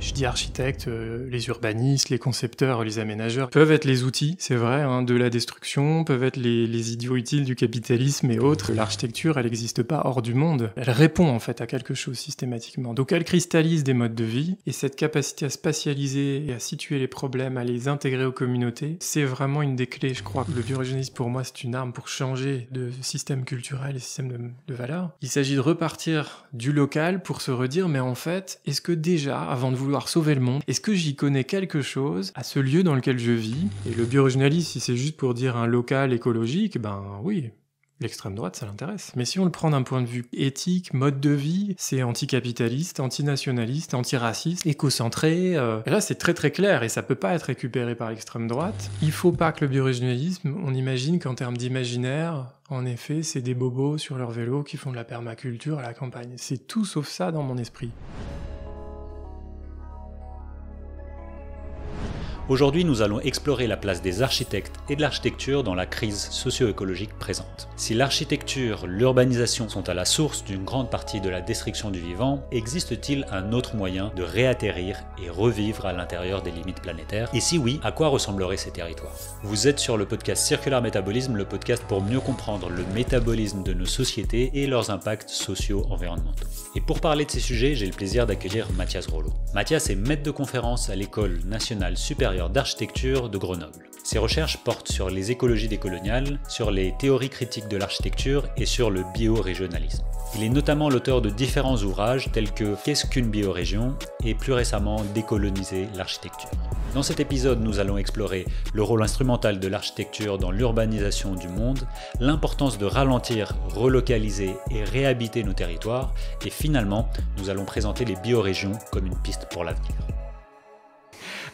Je dis architectes, euh, les urbanistes, les concepteurs, les aménageurs peuvent être les outils, c'est vrai, hein, de la destruction, peuvent être les, les idiots utiles du capitalisme et autres. L'architecture, elle n'existe pas hors du monde. Elle répond en fait à quelque chose systématiquement. Donc elle cristallise des modes de vie et cette capacité à spatialiser et à situer les problèmes, à les intégrer aux communautés, c'est vraiment une des clés, je crois. Le biorégionisme, pour moi, c'est une arme pour changer de système culturel et système de, valeur. valeurs. Il s'agit de repartir du local pour se redire, mais en fait, est-ce que déjà, avant de vous sauver le monde, est-ce que j'y connais quelque chose à ce lieu dans lequel je vis Et le biorégionalisme, si c'est juste pour dire un local écologique, ben oui, L'extrême droite, ça l'intéresse. Mais si on le prend d'un point de vue éthique, mode de vie, c'est anticapitaliste, antinationaliste, antiraciste, écocentré. centré euh, là, c'est très très clair et ça peut pas être récupéré par l'extrême droite. Il faut pas que le biorégionalisme, on imagine qu'en termes d'imaginaire, en effet, c'est des bobos sur leur vélo qui font de la permaculture à la campagne. C'est tout sauf ça dans mon esprit. Aujourd'hui, nous allons explorer la place des architectes et de l'architecture dans la crise socio-écologique présente. Si l'architecture, l'urbanisation sont à la source d'une grande partie de la destruction du vivant, existe-t-il un autre moyen de réatterrir et revivre à l'intérieur des limites planétaires Et si oui, à quoi ressembleraient ces territoires Vous êtes sur le podcast Circular Métabolisme, le podcast pour mieux comprendre le métabolisme de nos sociétés et leurs impacts socio environnementaux. Et pour parler de ces sujets, j'ai le plaisir d'accueillir Mathias Rollo. Mathias est maître de conférence à l'école nationale supérieure d'architecture de Grenoble. Ses recherches portent sur les écologies décoloniales, sur les théories critiques de l'architecture et sur le biorégionalisme. Il est notamment l'auteur de différents ouvrages tels que Qu'est-ce qu'une biorégion et plus récemment Décoloniser l'architecture. Dans cet épisode, nous allons explorer le rôle instrumental de l'architecture dans l'urbanisation du monde, l'importance de ralentir, relocaliser et réhabiter nos territoires, et finalement, nous allons présenter les biorégions comme une piste pour l'avenir.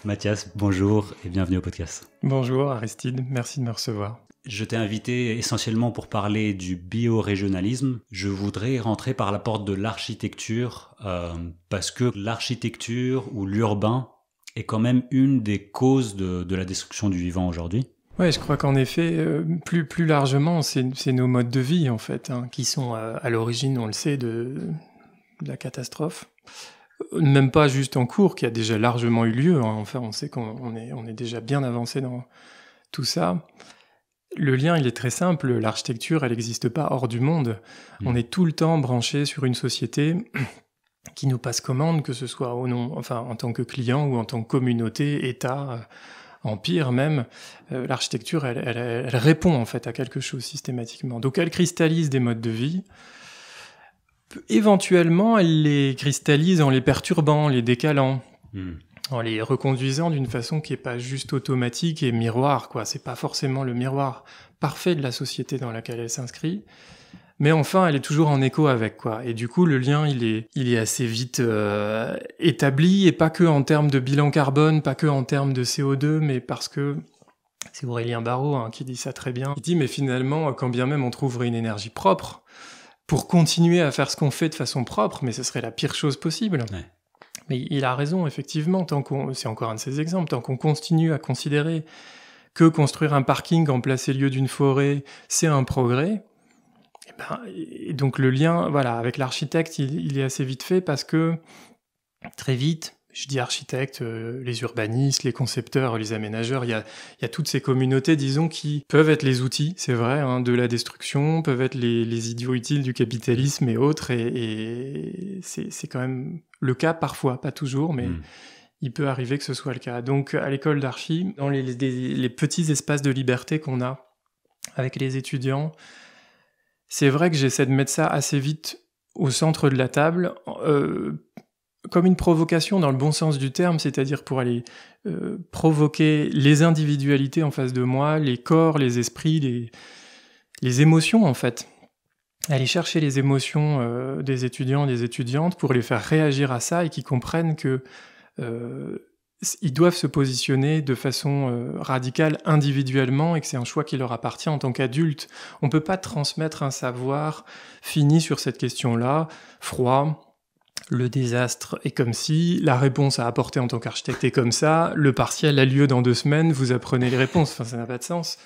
Mathias, bonjour et bienvenue au podcast. Bonjour Aristide, merci de me recevoir. Je t'ai invité essentiellement pour parler du biorégionalisme. Je voudrais rentrer par la porte de l'architecture, euh, parce que l'architecture ou l'urbain est quand même une des causes de, la destruction du vivant aujourd'hui. Oui, je crois qu'en effet, euh, plus, plus largement, c'est nos modes de vie, en fait, hein, qui sont euh, à, l'origine, on le sait, de, de la catastrophe même pas juste en cours, qui a déjà largement eu lieu. Hein. Enfin, on sait qu'on est, déjà bien avancé dans tout ça. Le lien, il est très simple. L'architecture, elle n'existe pas hors du monde. Mm. On est tout le temps branché sur une société qui nous passe commande, que ce soit au nom, enfin, en tant que client ou en tant que communauté, État, euh, empire même. Euh, l'architecture, elle, répond en fait à quelque chose systématiquement. Donc, elle cristallise des modes de vie éventuellement, elle les cristallise en les perturbant, en les décalant. Hmm. En les reconduisant d'une façon qui n'est pas juste automatique et miroir, quoi. C'est pas forcément le miroir parfait de la société dans laquelle elle s'inscrit. Mais enfin, elle est toujours en écho avec, quoi. Et du coup, le lien, il est, il est assez vite euh, établi, et pas que en termes de bilan carbone, pas que en termes de CO2, mais parce que c'est Aurélien Barraud hein, qui dit ça très bien. Il dit, mais finalement, quand bien même on trouverait une énergie propre, pour continuer à faire ce qu'on fait de façon propre, mais ce serait la pire chose possible. Mais il a raison, effectivement, tant qu'on, c'est encore un de ces exemples, tant qu'on continue à considérer que construire un parking en place et lieu d'une forêt, c'est un progrès, eh ben, et, donc le lien, voilà, avec l'architecte, il, est assez vite fait parce que très vite, je dis architectes, euh, les urbanistes, les concepteurs, les aménageurs, il y a, toutes ces communautés, disons, qui peuvent être les outils, c'est vrai, hein, de la destruction, peuvent être les, idiots utiles du capitalisme et autres, et, c'est quand même le cas parfois, pas toujours, mais... Hmm. il peut arriver que ce soit le cas. Donc à l'école d'archi, dans les, petits espaces de liberté qu'on a avec les étudiants, c'est vrai que j'essaie de mettre ça assez vite au centre de la table, euh, comme une provocation dans le bon sens du terme, c'est-à-dire pour aller euh, provoquer les individualités en face de moi, les corps, les esprits, les, les émotions en fait. Aller chercher les émotions euh, des étudiants, des étudiantes pour les faire réagir à ça et qu'ils comprennent que euh, ils doivent se positionner de façon radicale individuellement et que c'est un choix qui leur appartient en tant qu'adulte. On ne peut pas transmettre un savoir fini sur cette question-là, froid, le désastre est comme si, la réponse à apporter en tant qu'architecte est comme ça, le partiel a lieu dans deux semaines, vous apprenez les réponses, enfin ça n'a pas de sens.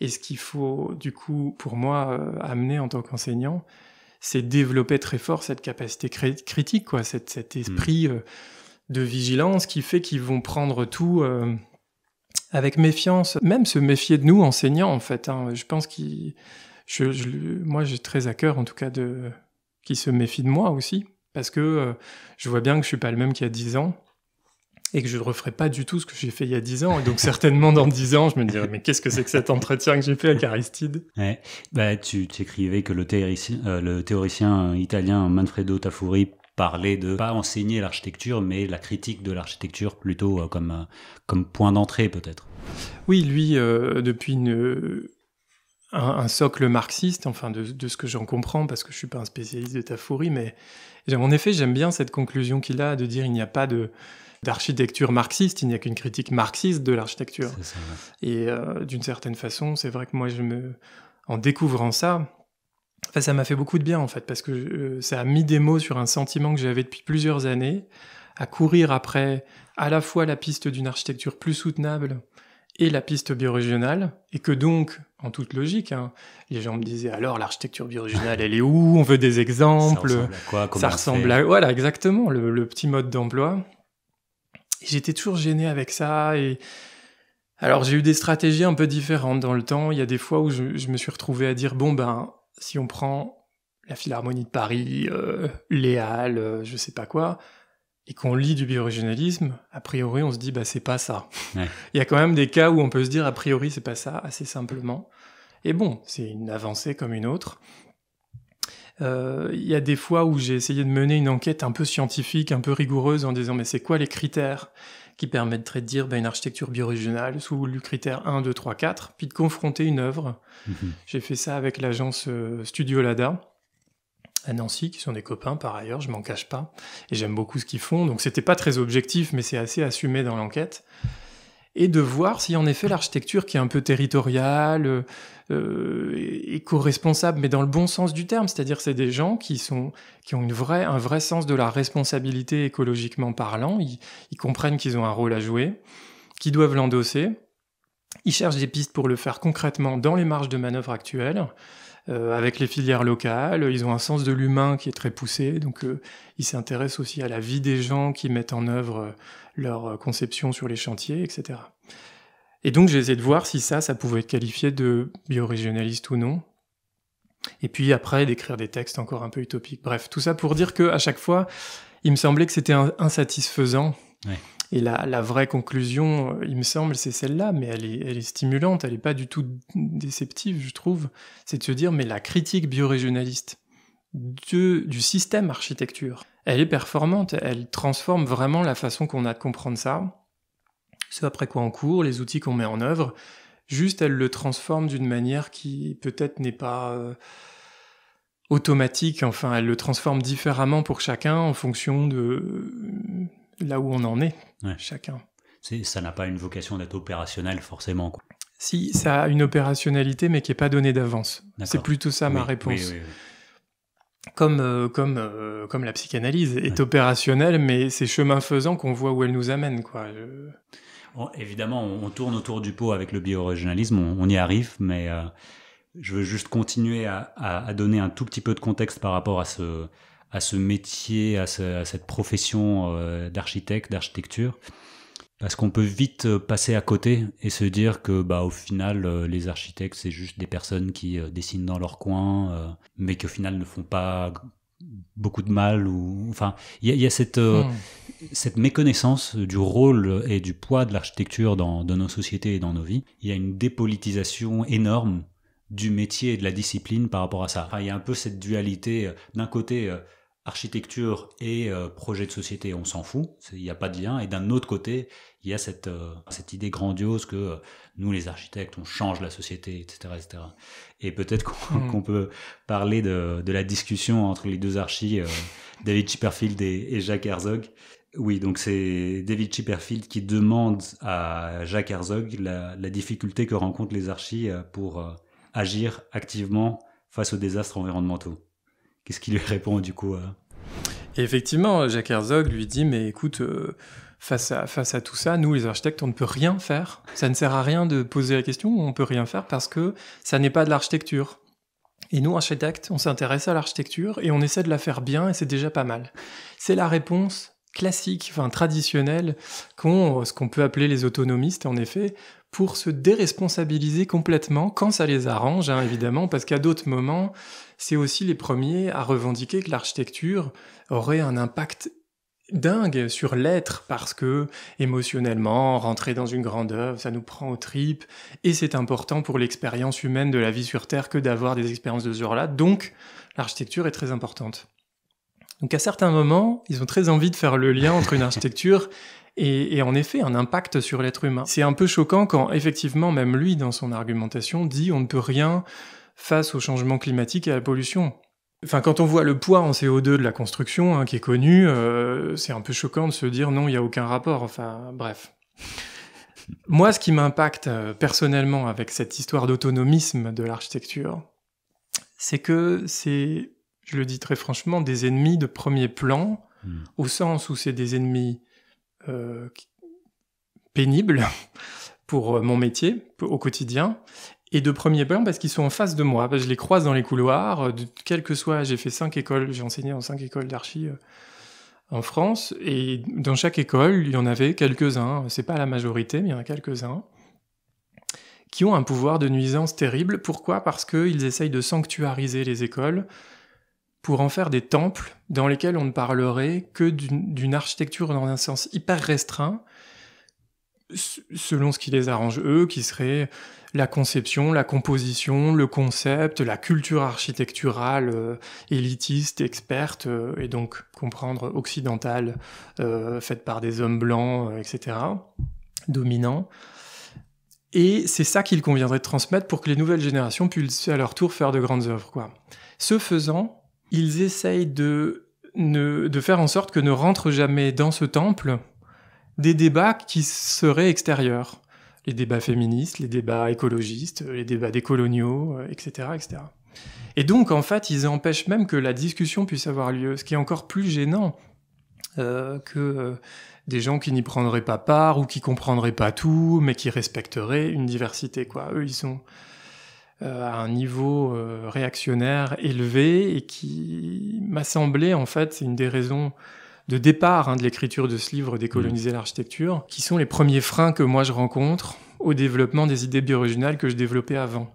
Et ce qu'il faut du coup pour moi euh, amener en tant qu'enseignant, c'est développer très fort cette capacité critique, quoi, cette, cet hmm. esprit euh, de vigilance qui fait qu'ils vont prendre tout euh, avec méfiance, même se méfier de nous enseignants en fait. Hein. Je pense qu'ils, je, je, moi j'ai très à cœur en tout cas de qu'ils se méfient de moi aussi parce que euh, je vois bien que je suis pas le même qu'il y a dix ans et que je ne referai pas du tout ce que j'ai fait il y a 10 ans. Et donc certainement dans dix ans, je me dirais, mais qu'est-ce que c'est que cet entretien que j'ai fait avec Aristide bah, Tu écrivais que le théoricien, euh, euh, italien Manfredo Tafuri parlait de pas enseigner l'architecture, mais la critique de l'architecture plutôt comme, comme point d'entrée peut-être. Oui, lui, depuis une un, socle marxiste, enfin de, ce que j'en comprends, parce que je suis pas un spécialiste de ta fourrie, mais en effet, j'aime bien cette conclusion qu'il a de dire il n'y a pas d'architecture marxiste, il n'y a qu'une critique marxiste de l'architecture. Et euh, d'une certaine façon, c'est vrai que moi, je me, en découvrant ça, ça m'a fait beaucoup de bien en fait, parce que euh, ça a mis des mots sur un sentiment que j'avais depuis plusieurs années, à courir après à la fois la piste d'une architecture plus soutenable, et la piste biorégionale, et que donc, en toute logique, hein, les gens me disaient alors l'architecture biorégionale, elle est où On veut des exemples. Ça ressemble à quoi Ça voilà exactement le, petit mode d'emploi. J'étais toujours gêné avec ça et alors j'ai eu des stratégies un peu différentes dans le temps. Il y a des fois où je, me suis retrouvé à dire bon ben si on prend la Philharmonie de Paris, euh, les Halles, euh, je sais pas quoi, et qu'on lit du biorégionalisme, a priori, on se dit, bah, c'est pas ça. Il y a quand même des cas où on peut se dire, a priori, c'est pas ça, assez simplement. Et bon, c'est une avancée comme une autre. Euh, il y a des fois où j'ai essayé de mener une enquête un peu scientifique, un peu rigoureuse, en disant, mais c'est quoi les critères qui permettraient de dire bah, une architecture biorégionale sous le critère 1, 2, 3, 4, puis de confronter une œuvre. Mhm. J'ai fait ça avec l'agence euh, Studio Lada à Nancy, qui sont des copains par ailleurs, je m'en cache pas, et j'aime beaucoup ce qu'ils font, donc c'était pas très objectif, mais c'est assez assumé dans l'enquête, et de voir si en effet l'architecture qui est un peu territoriale, euh, euh, éco-responsable, mais dans le bon sens du terme, c'est-à-dire c'est des gens qui ont une vraie, un vrai sens de la responsabilité écologiquement parlant, ils, ils comprennent qu'ils ont un rôle à jouer, qui doivent l'endosser, ils cherchent des pistes pour le faire concrètement dans les marges de manœuvre actuelles, euh, avec les filières locales. Ils ont un sens de l'humain qui est très poussé, donc euh, ils s'intéressent aussi à la vie des gens qui mettent en œuvre euh, leur conception sur les chantiers, etc. Et donc j'ai essayé de voir si ça, ça pouvait être qualifié de biorégionaliste ou non. Et puis après, d'écrire des textes encore un peu utopiques. Bref, tout ça pour dire que à chaque fois, il me semblait que c'était insatisfaisant. Et la, vraie conclusion, euh, il me semble, c'est celle-là, mais elle est, stimulante, elle n'est pas du tout déceptive, je trouve. C'est de se dire, mais la critique biorégionaliste du système architecture, elle est performante, elle transforme vraiment la façon qu'on a de comprendre ça, ce après quoi on court, les outils qu'on met en œuvre, juste elle le transforme d'une manière qui peut-être n'est pas... Euh, automatique, enfin elle le transforme différemment pour chacun en fonction de euh, là où on en est, chacun. ça n'a pas une vocation d'être opérationnel forcément. Quoi. Si, ça a une opérationnalité, mais qui n'est pas donnée d'avance. C'est plutôt ça ma réponse. Euh, euh, comme, la psychanalyse est opérationnelle, mais c'est chemin faisant qu'on voit où elle nous amène. Oh, évidemment, on, tourne autour du pot avec le biorégionalisme, on, y arrive, mais euh, je veux juste continuer à, donner un tout petit peu de contexte par rapport à ce, à ce métier, à, cette profession euh, d'architecte, d'architecture. Parce qu'on peut vite euh, passer à côté et se dire que, bah, au final, euh, les architectes, c'est juste des personnes qui dessinent dans leur coin, mais qui au final ne font pas beaucoup de mal ou enfin il y, a cette hmm. cette méconnaissance du rôle et du poids de l'architecture dans, dans, nos sociétés et dans nos vies il y a une dépolitisation énorme du métier et de la discipline par rapport à ça il y a un peu cette dualité d'un côté architecture et euh, projet de société, on s'en fout, il n'y a pas de lien. Et d'un autre côté, il y a cette, euh, idée grandiose que euh, nous, les architectes, on change la société, etc. etc. Et peut-être qu'on hmm. peut parler de, la discussion entre les deux archis, David Chipperfield et, Jacques Herzog. Oui, donc c'est David Chipperfield qui demande à Jacques Herzog la, la difficulté que rencontrent les archis pour agir activement face aux désastres environnementaux. Qu'est-ce qu'il lui répond du coup euh effectivement, Jacques Herzog lui dit Mais écoute, euh, face, à, face à tout ça, nous les architectes, on ne peut rien faire. Ça ne sert à rien de poser la question, on ne peut rien faire parce que ça n'est pas de l'architecture. Et nous, architectes, on s'intéresse à l'architecture et on essaie de la faire bien et c'est déjà pas mal. C'est la réponse classique, enfin traditionnelle, qu'ont euh, ce qu'on peut appeler les autonomistes, en effet, pour se déresponsabiliser complètement quand ça les arrange, hein, évidemment, parce qu'à d'autres moments, c'est aussi les premiers à revendiquer que l'architecture aurait un impact dingue sur l'être parce que émotionnellement, rentrer dans une grande œuvre, ça nous prend aux tripes et c'est important pour l'expérience humaine de la vie sur Terre que d'avoir des expériences de ce genre-là. Donc, l'architecture est très importante. Donc, à certains moments, ils ont très envie de faire le lien entre une architecture et, et en effet un impact sur l'être humain. C'est un peu choquant quand effectivement même lui, dans son argumentation, dit on ne peut rien face au changement climatique et à la pollution. Enfin, quand on voit le poids en CO2 de la construction hein, qui est connu, euh, c'est un peu choquant de se dire non, il n'y a aucun rapport. Enfin, bref. Moi, ce qui m'impacte euh, personnellement avec cette histoire d'autonomisme de l'architecture, c'est que c'est, je le dis très franchement, des ennemis de premier plan, hmm. au sens où c'est des ennemis euh, pénibles pour mon métier, au quotidien, et de premier plan parce qu'ils sont en face de moi. Je les croise dans les couloirs, euh, de, que soit, j'ai fait cinq écoles, j'ai enseigné dans cinq écoles d'archi euh, en France, et dans chaque école, il y en avait quelques-uns, c'est pas la majorité, mais il y en a quelques-uns, qui ont un pouvoir de nuisance terrible. Pourquoi Parce qu'ils essayent de sanctuariser les écoles pour en faire des temples dans lesquels on ne parlerait que d'une architecture dans un sens hyper restreint, selon ce qui les arrange eux, qui serait la conception, la composition, le concept, la culture architecturale euh, élitiste, experte, euh, et donc comprendre occidentale, euh, faite par des hommes blancs, etc., dominants. Et c'est ça qu'il conviendrait de transmettre pour que les nouvelles générations puissent à leur tour faire de grandes œuvres. Ce faisant, ils essayent de, de faire en sorte que ne rentrent jamais dans ce temple des débats qui seraient extérieurs les débats féministes, les débats écologistes, les débats décoloniaux, etc., euh, etc. Et donc, en fait, ils empêchent même que la discussion puisse avoir lieu, ce qui est encore plus gênant euh, que euh, des gens qui n'y prendraient pas part ou qui comprendraient pas tout, mais qui respecteraient une diversité. Quoi. Eux, ils sont à un niveau réactionnaire élevé et qui m'a semblé, en fait, c'est une des raisons de départ hein, de l'écriture de ce livre Décoloniser mmh. l'architecture, qui sont les premiers freins que moi je rencontre au développement des idées biorégionales que je développais avant.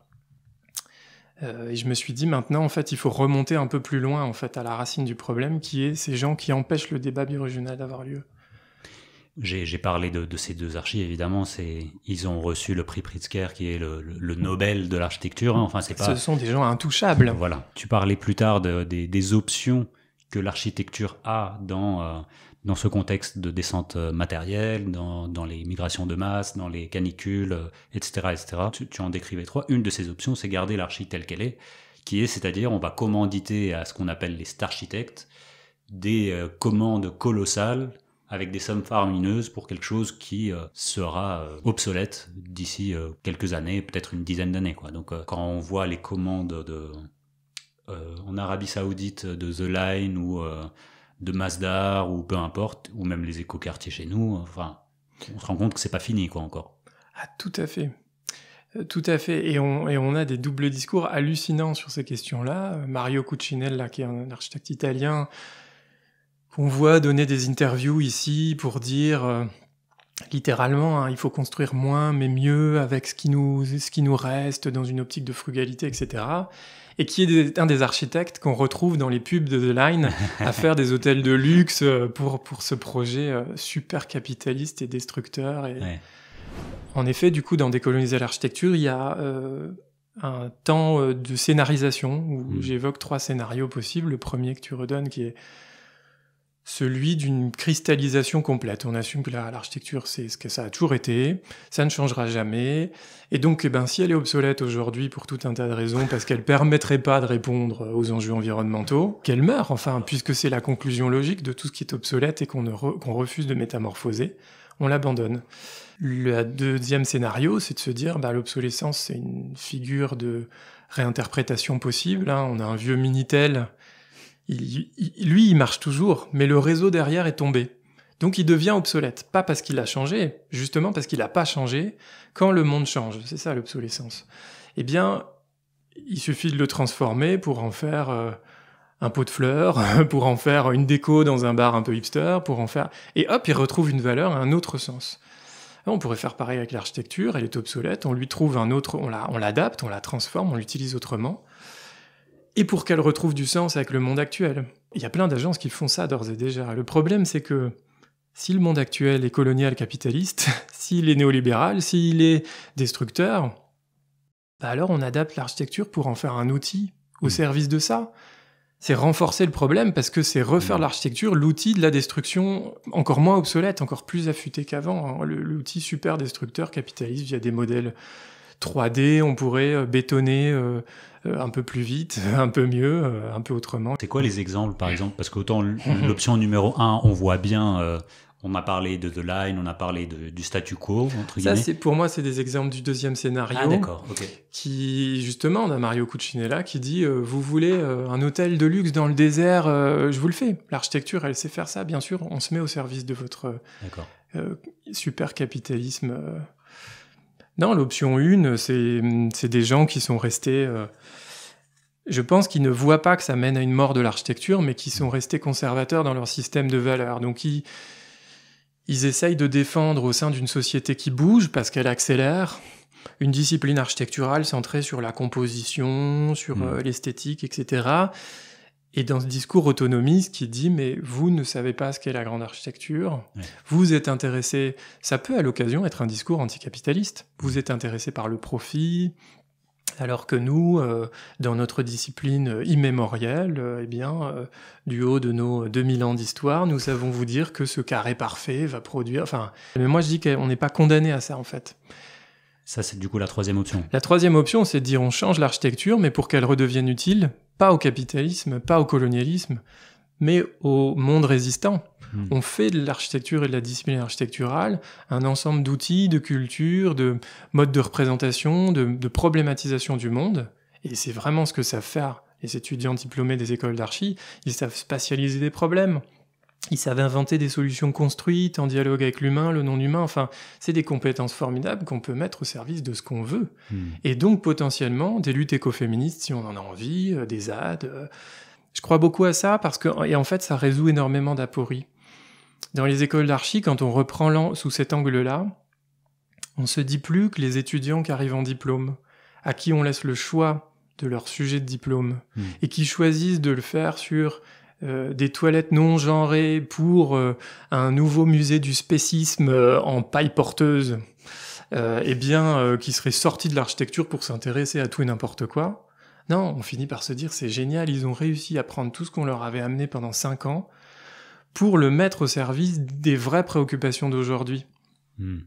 Euh, et je me suis dit maintenant, en fait, il faut remonter un peu plus loin, en fait, à la racine du problème, qui est ces gens qui empêchent le débat biorégional d'avoir lieu. J'ai parlé de, ces deux archives, évidemment. Ils ont reçu le prix Pritzker, qui est le, Nobel de l'architecture. Hein. enfin, c'est pas. Ce sont des gens intouchables. Voilà. Tu parlais plus tard des options que l'architecture a dans, euh, dans ce contexte de descente euh, matérielle, dans, dans, les migrations de masse, dans les canicules, etc. Euh, etc. Tu, en décrivais trois. Une de ces options, c'est garder l'archi telle qu'elle est, qui est, c'est-à-dire, on va commanditer à ce qu'on appelle les star architectes des commandes colossales avec des sommes faramineuses pour quelque chose qui sera obsolète d'ici quelques années, peut-être une dizaine d'années. Donc quand on voit les commandes de, euh, en Arabie Saoudite de The Line ou euh, de Masdar ou peu importe, ou même les écoquartiers chez nous. Enfin, on se rend compte que c'est pas fini quoi encore. Ah, tout à fait. Euh, tout à fait, et on, et on a des doubles discours hallucinants sur ces questions-là. Mario Cucinella, qui est un architecte italien, qu'on voit donner des interviews ici pour dire littéralement, hein, il faut construire moins mais mieux avec ce qui, nous, ce qui nous reste dans une optique de frugalité, etc. Et qui est un des architectes qu'on retrouve dans les pubs de The Line à faire des hôtels de luxe euh, pour, pour ce projet euh, super capitaliste et destructeur. Et... En effet, du coup, dans Décoloniser l'architecture, il y a euh, un temps de scénarisation où mmh. j'évoque trois scénarios possibles. Le premier que tu redonnes qui est celui d'une cristallisation complète. On assume que l'architecture, c'est ce que ça a toujours été, ça ne changera jamais. Et donc, eh ben, si elle est obsolète aujourd'hui pour tout un tas de raisons, parce qu'elle permettrait pas de répondre aux enjeux environnementaux, qu'elle meurt, enfin, puisque c'est la conclusion logique de tout ce qui est obsolète et qu'on refuse de métamorphoser, on l'abandonne. Le deuxième scénario, c'est de se dire, bah, l'obsolescence, c'est une figure de réinterprétation possible. Hein. On a un vieux Minitel lui, il marche toujours, mais le réseau derrière est tombé. Donc il devient obsolète, pas parce qu'il a changé, justement parce qu'il n'a pas changé quand le monde change. C'est ça l'obsolescence. Eh bien, il suffit de le transformer pour en faire euh, un pot de fleurs, pour en faire une déco dans un bar un peu hipster, pour en faire... Et hop, il retrouve une valeur, un autre sens. On pourrait faire pareil avec l'architecture, elle est obsolète, on lui trouve un autre, on l'adapte, on la transforme, on l'utilise autrement et pour qu'elle retrouve du sens avec le monde actuel. Il y a plein d'agences qui font ça d'ores et déjà. Le problème, c'est que si le monde actuel est colonial capitaliste, s'il est néolibéral, s'il est destructeur, bah alors on adapte l'architecture pour en faire un outil au mm. service de ça. C'est renforcer le problème parce que c'est refaire mm. l'architecture, l'outil de la destruction encore moins obsolète, encore plus affûté qu'avant, hein. l'outil super destructeur capitaliste via des modèles 3D, on pourrait euh, bétonner euh, euh, un peu plus vite, un peu mieux, un peu autrement. C'est quoi les exemples, par exemple Parce qu'autant l'option numéro 1, on voit bien... On a parlé de The Line, on a parlé du statu quo, entre guillemets. Ça, pour moi, c'est des exemples du deuxième scénario. Ah, d'accord, ok. Qui, justement, on a Mario Cucinella qui dit Vous voulez un hôtel de luxe dans le désert Je vous le fais. L'architecture, elle sait faire ça, bien sûr. On se met au service de votre super capitalisme non, l'option 1, c'est des gens qui sont restés... Euh, je pense qu'ils ne voient pas que ça mène à une mort de l'architecture, mais qui sont restés conservateurs dans leur système de valeurs. Donc ils, essayent de défendre au sein d'une société qui bouge parce qu'elle accélère une discipline architecturale centrée sur la composition, sur mmh. euh, l'esthétique, etc. Et dans ce discours autonomiste qui dit mais vous ne savez pas ce qu'est la grande architecture, vous êtes intéressé, ça peut à l'occasion être un discours anticapitaliste, vous êtes intéressé par le profit, alors que nous, euh, dans notre discipline immémorielle, et eh bien, euh, du haut de nos 2000 ans d'histoire, nous savons vous dire que ce carré parfait va produire. Enfin, mais moi je dis qu'on n'est pas condamné à ça en fait. Ça, c'est du coup la troisième option. La troisième option, c'est de dire on change l'architecture, mais pour qu'elle redevienne utile, pas au capitalisme, pas au colonialisme, mais au monde résistant. Hmm. On fait de l'architecture et de la discipline architecturale un ensemble d'outils, de cultures, de modes de représentation, de, de problématisation du monde. Et c'est vraiment ce que savent faire les étudiants diplômés des écoles d'archi. Ils savent spatialiser des problèmes ils savent inventer des solutions construites en dialogue avec l'humain, le non-humain. Enfin, c'est des compétences formidables qu'on peut mettre au service de ce qu'on veut. Hmm. Et donc, potentiellement, des luttes écoféministes, si on en a envie, euh, des ZAD. Euh. je crois beaucoup à ça parce que, et en fait, ça résout énormément d'apories. Dans les écoles d'archi, quand on reprend sous cet angle-là, on se dit plus que les étudiants qui arrivent en diplôme, à qui on laisse le choix de leur sujet de diplôme, hmm. et qui choisissent de le faire sur euh, des toilettes non genrées pour euh, un nouveau musée du spécisme euh, en paille porteuse, eh bien, qui serait sorti de l'architecture pour s'intéresser à tout et n'importe quoi. Non, on finit par se dire c'est génial, ils ont réussi à prendre tout ce qu'on leur avait amené pendant cinq ans pour le mettre au service des vraies préoccupations d'aujourd'hui. Hmm.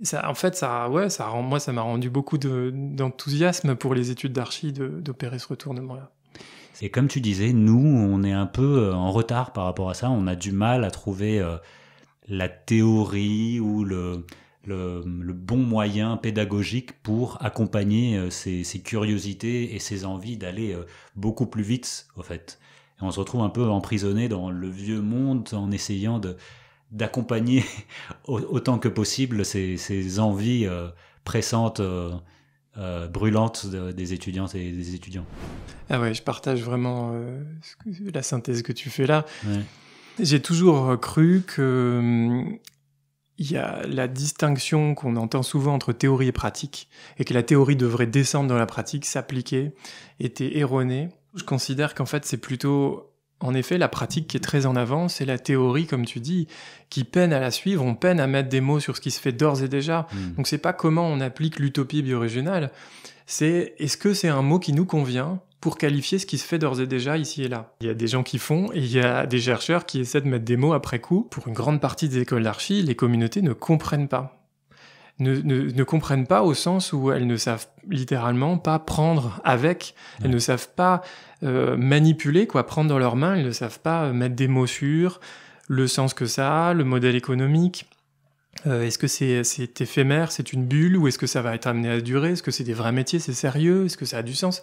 Ça, en fait, ça, ouais, ça, moi, ça m'a rendu beaucoup d'enthousiasme pour les études d'archi d'opérer ce retournement-là. Et comme tu disais, nous, on est un peu euh, en retard par rapport à ça. On a du mal à trouver euh, la théorie ou le, bon moyen pédagogique pour accompagner euh, ces, curiosités et ces envies d'aller beaucoup plus vite, au fait. Et on se retrouve un peu emprisonné dans le vieux monde en essayant d'accompagner autant que possible ces envies pressantes euh, brûlantes brûlante des étudiantes et des étudiants. Ah ouais, je partage vraiment euh, la synthèse que tu fais là. J'ai toujours euh, cru que hum, il y a la distinction qu'on entend souvent entre théorie et pratique, et que la théorie devrait descendre dans la pratique, s'appliquer, était erronée. Je considère qu'en fait c'est plutôt en effet, la pratique qui est très en avant, c'est la théorie, comme tu dis, qui peine à la suivre. On peine à mettre des mots sur ce qui se fait d'ores et déjà. Hmm. Donc, c'est pas comment on applique l'utopie biorégionale. C'est est-ce que c'est un mot qui nous convient pour qualifier ce qui se fait d'ores et déjà ici et là. Il y a des gens qui font et il y a des chercheurs qui essaient de mettre des mots après coup. Pour une grande partie des écoles d'archi, les communautés ne comprennent pas ne, comprennent pas au sens où elles ne savent littéralement pas prendre avec, elles ne savent pas euh, manipuler, quoi, prendre dans leurs mains, elles ne savent pas euh, mettre des mots sur le sens que ça a, le modèle économique. Euh, est-ce que c'est éphémère, c'est une bulle, ou est-ce que ça va être amené à durer Est-ce que c'est des vrais métiers, c'est sérieux Est-ce que ça a du sens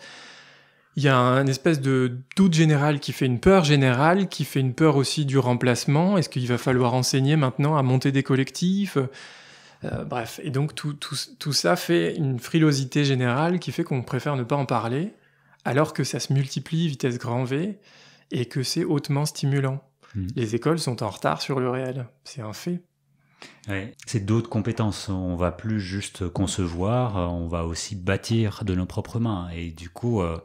Il y a un espèce de doute général qui fait une peur générale, qui fait une peur aussi du remplacement. Est-ce qu'il va falloir enseigner maintenant à monter des collectifs euh, bref, et donc tout, ça fait une frilosité générale qui fait qu'on préfère ne pas en parler, alors que ça se multiplie vitesse grand V et que c'est hautement stimulant. Hmm. Les écoles sont en retard sur le réel, c'est un fait. C'est d'autres compétences. On va plus juste concevoir, euh, on va aussi bâtir de nos propres mains. Et du coup, euh,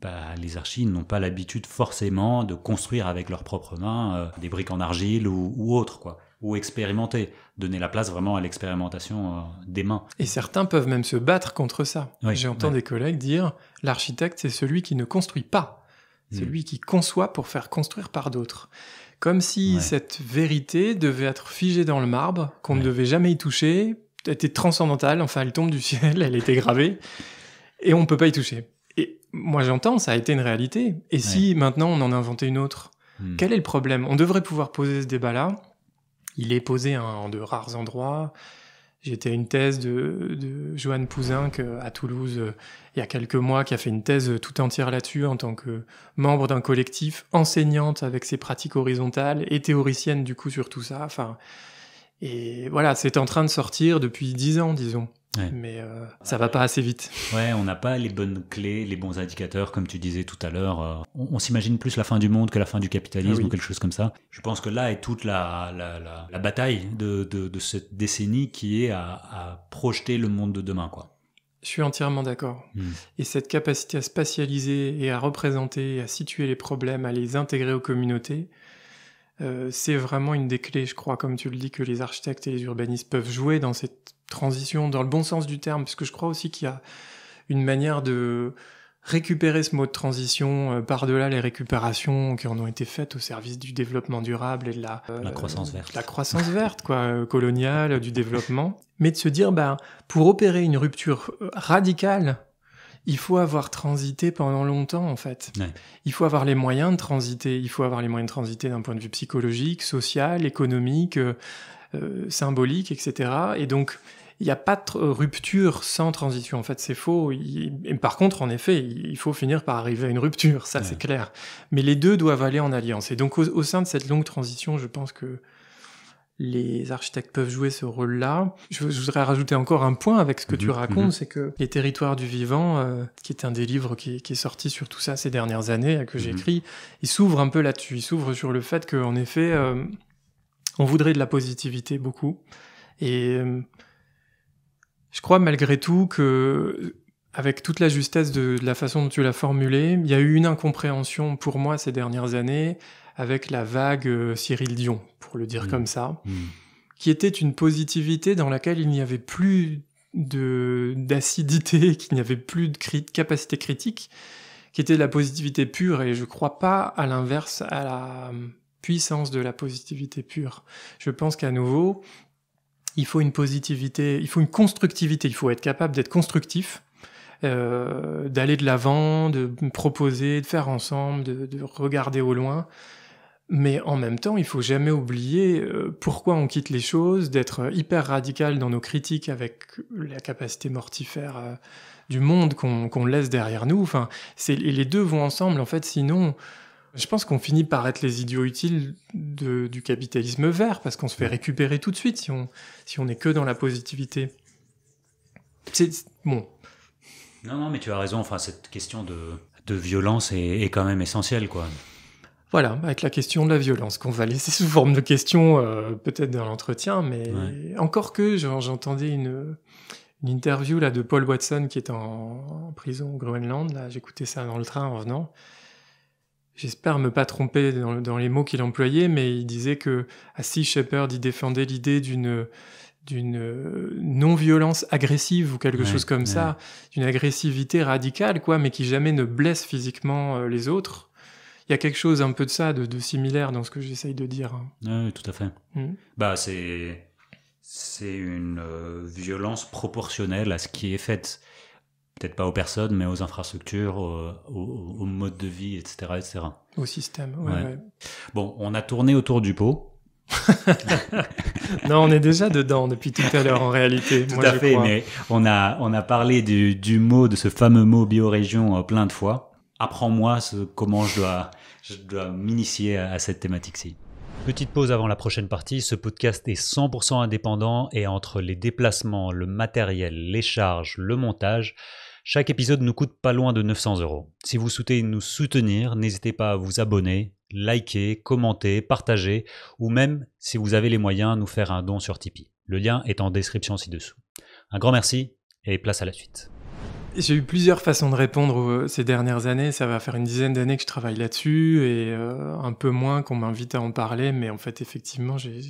bah, les archives n'ont pas l'habitude forcément de construire avec leurs propres mains des briques en argile ou, ou autre, quoi ou expérimenter, donner la place vraiment à l'expérimentation euh, des mains. Et certains peuvent même se battre contre ça. J'entends des collègues dire l'architecte, c'est celui qui ne construit pas, celui mm. qui conçoit pour faire construire par d'autres. Comme si cette vérité devait être figée dans le marbre, qu'on ne devait jamais y toucher, était transcendantale, enfin elle tombe du ciel, elle était gravée, et on ne peut pas y toucher. Et moi j'entends, ça a été une réalité. Et si maintenant on en inventait une autre, mm. quel est le problème On devrait pouvoir poser ce débat-là il est posé hein, en de rares endroits. J'étais à une thèse de, Joanne Johan Pouzin à Toulouse euh, il y a quelques mois, qui a fait une thèse euh, tout entière là-dessus en tant que membre d'un collectif, enseignante avec ses pratiques horizontales et théoricienne du coup sur tout ça. Enfin, et voilà, c'est en train de sortir depuis dix ans, disons. Mais euh, ça va pas assez vite. Ouais, on n'a pas les bonnes clés, les bons indicateurs, comme tu disais tout à l'heure. Euh, on, s'imagine plus la fin du monde que la fin du capitalisme ah ou quelque chose comme ça. Je pense que là est toute la, bataille de, cette décennie qui est à, projeter le monde de demain, quoi. Je suis entièrement d'accord. Hmm. Et cette capacité à spatialiser et à représenter, à situer les problèmes, à les intégrer aux communautés, euh, c'est vraiment une des clés, je crois, comme tu le dis, que les architectes et les urbanistes peuvent jouer dans cette transition dans le bon sens du terme, puisque je crois aussi qu'il y a une manière de récupérer ce mot de transition euh, par-delà les récupérations qui en ont été faites au service du développement durable et de la, euh, la croissance verte. La croissance verte, quoi, euh, coloniale, du développement. Mais de se dire, bah, pour opérer une rupture radicale, il faut avoir transité pendant longtemps, en fait. Il faut avoir les moyens de transiter. Il faut avoir les moyens de transiter d'un point de vue psychologique, social, économique, symbolique, etc. Et donc, il n'y a pas de rupture sans transition. En fait, c'est faux. par contre, en effet, il faut finir par arriver à une rupture, ça c'est clair. Mais les deux doivent aller en alliance. Et donc, au, sein de cette longue transition, je pense que les architectes peuvent jouer ce rôle-là. Je, voudrais rajouter encore un point avec ce que tu mhm, racontes, mhm. c'est que Les Territoires du Vivant, euh, qui est un des livres qui, est sorti sur tout ça ces dernières années, euh, que j'écris, mhm. il s'ouvre un peu là-dessus. Il s'ouvre sur le fait qu'en effet, euh, on voudrait de la positivité beaucoup. Et... Je crois malgré tout que, avec toute la justesse de, la façon dont tu l'as formulé, il y a eu une incompréhension pour moi ces dernières années avec la vague euh, Cyril Dion, pour le dire mmh. comme ça, mmh. qui était une positivité dans laquelle il n'y avait plus de d'acidité, qu'il n'y avait plus de capacité critique, qui était de la positivité pure, et je crois pas à l'inverse à la euh, puissance de la positivité pure. Je pense qu'à nouveau, il faut une positivité, il faut une constructivité, il faut être capable d'être constructif, euh, d'aller de l'avant, de proposer, de faire ensemble, de, regarder au loin. Mais en même temps, il faut jamais oublier euh, pourquoi on quitte les choses, d'être hyper radical dans nos critiques avec la capacité mortifère euh, du monde qu'on laisse derrière nous. Enfin, et les deux vont ensemble, en fait, sinon je pense qu'on finit par être les idiots utiles du capitalisme vert, parce qu'on se fait récupérer tout de suite si on si on est que dans la positivité. C'est bon. Non, non, mais tu as raison. Enfin, cette question de, de violence est, quand même essentielle, quoi. Voilà, avec la question de la violence qu'on va laisser sous forme de questions euh, peut-être dans l'entretien, mais encore que j'entendais une, une interview là de Paul Watson qui est en, prison au Groenland. Là, j'écoutais ça dans le train en venant, j'espère ne pas tromper dans, les mots qu'il employait, mais il disait que Assis Shepard y défendait l'idée d'une euh, non-violence agressive ou quelque chose comme ça, d'une agressivité radicale, quoi, mais qui jamais ne blesse physiquement euh, les autres. Il y a quelque chose un peu de ça, de, similaire dans ce que j'essaye de dire. Hein. Oui, tout à fait. Mmh. Bah, c'est une euh, violence proportionnelle à ce qui est fait peut-être pas aux personnes, mais aux infrastructures, aux, modes de vie, etc., etc. Au système, oui. Bon, on a tourné autour du pot. non, on est déjà dedans depuis tout à l'heure en réalité. Tout à fait, mais on a, on a parlé du, du mot, de ce fameux mot biorégion euh, plein de fois. Apprends-moi comment je dois, je dois m'initier à cette thématique-ci. Petite pause avant la prochaine partie, ce podcast est 100% indépendant et entre les déplacements, le matériel, les charges, le montage, chaque épisode nous coûte pas loin de 900 euros. Si vous souhaitez nous soutenir, n'hésitez pas à vous abonner, liker, commenter, partager, ou même, si vous avez les moyens, nous faire un don sur Tipeee. Le lien est en description ci-dessous. Un grand merci et place à la suite. J'ai eu plusieurs façons de répondre euh, ces dernières années. Ça va faire une dizaine d'années que je travaille là-dessus et euh, un peu moins qu'on m'invite à en parler. Mais en fait, effectivement, j'ai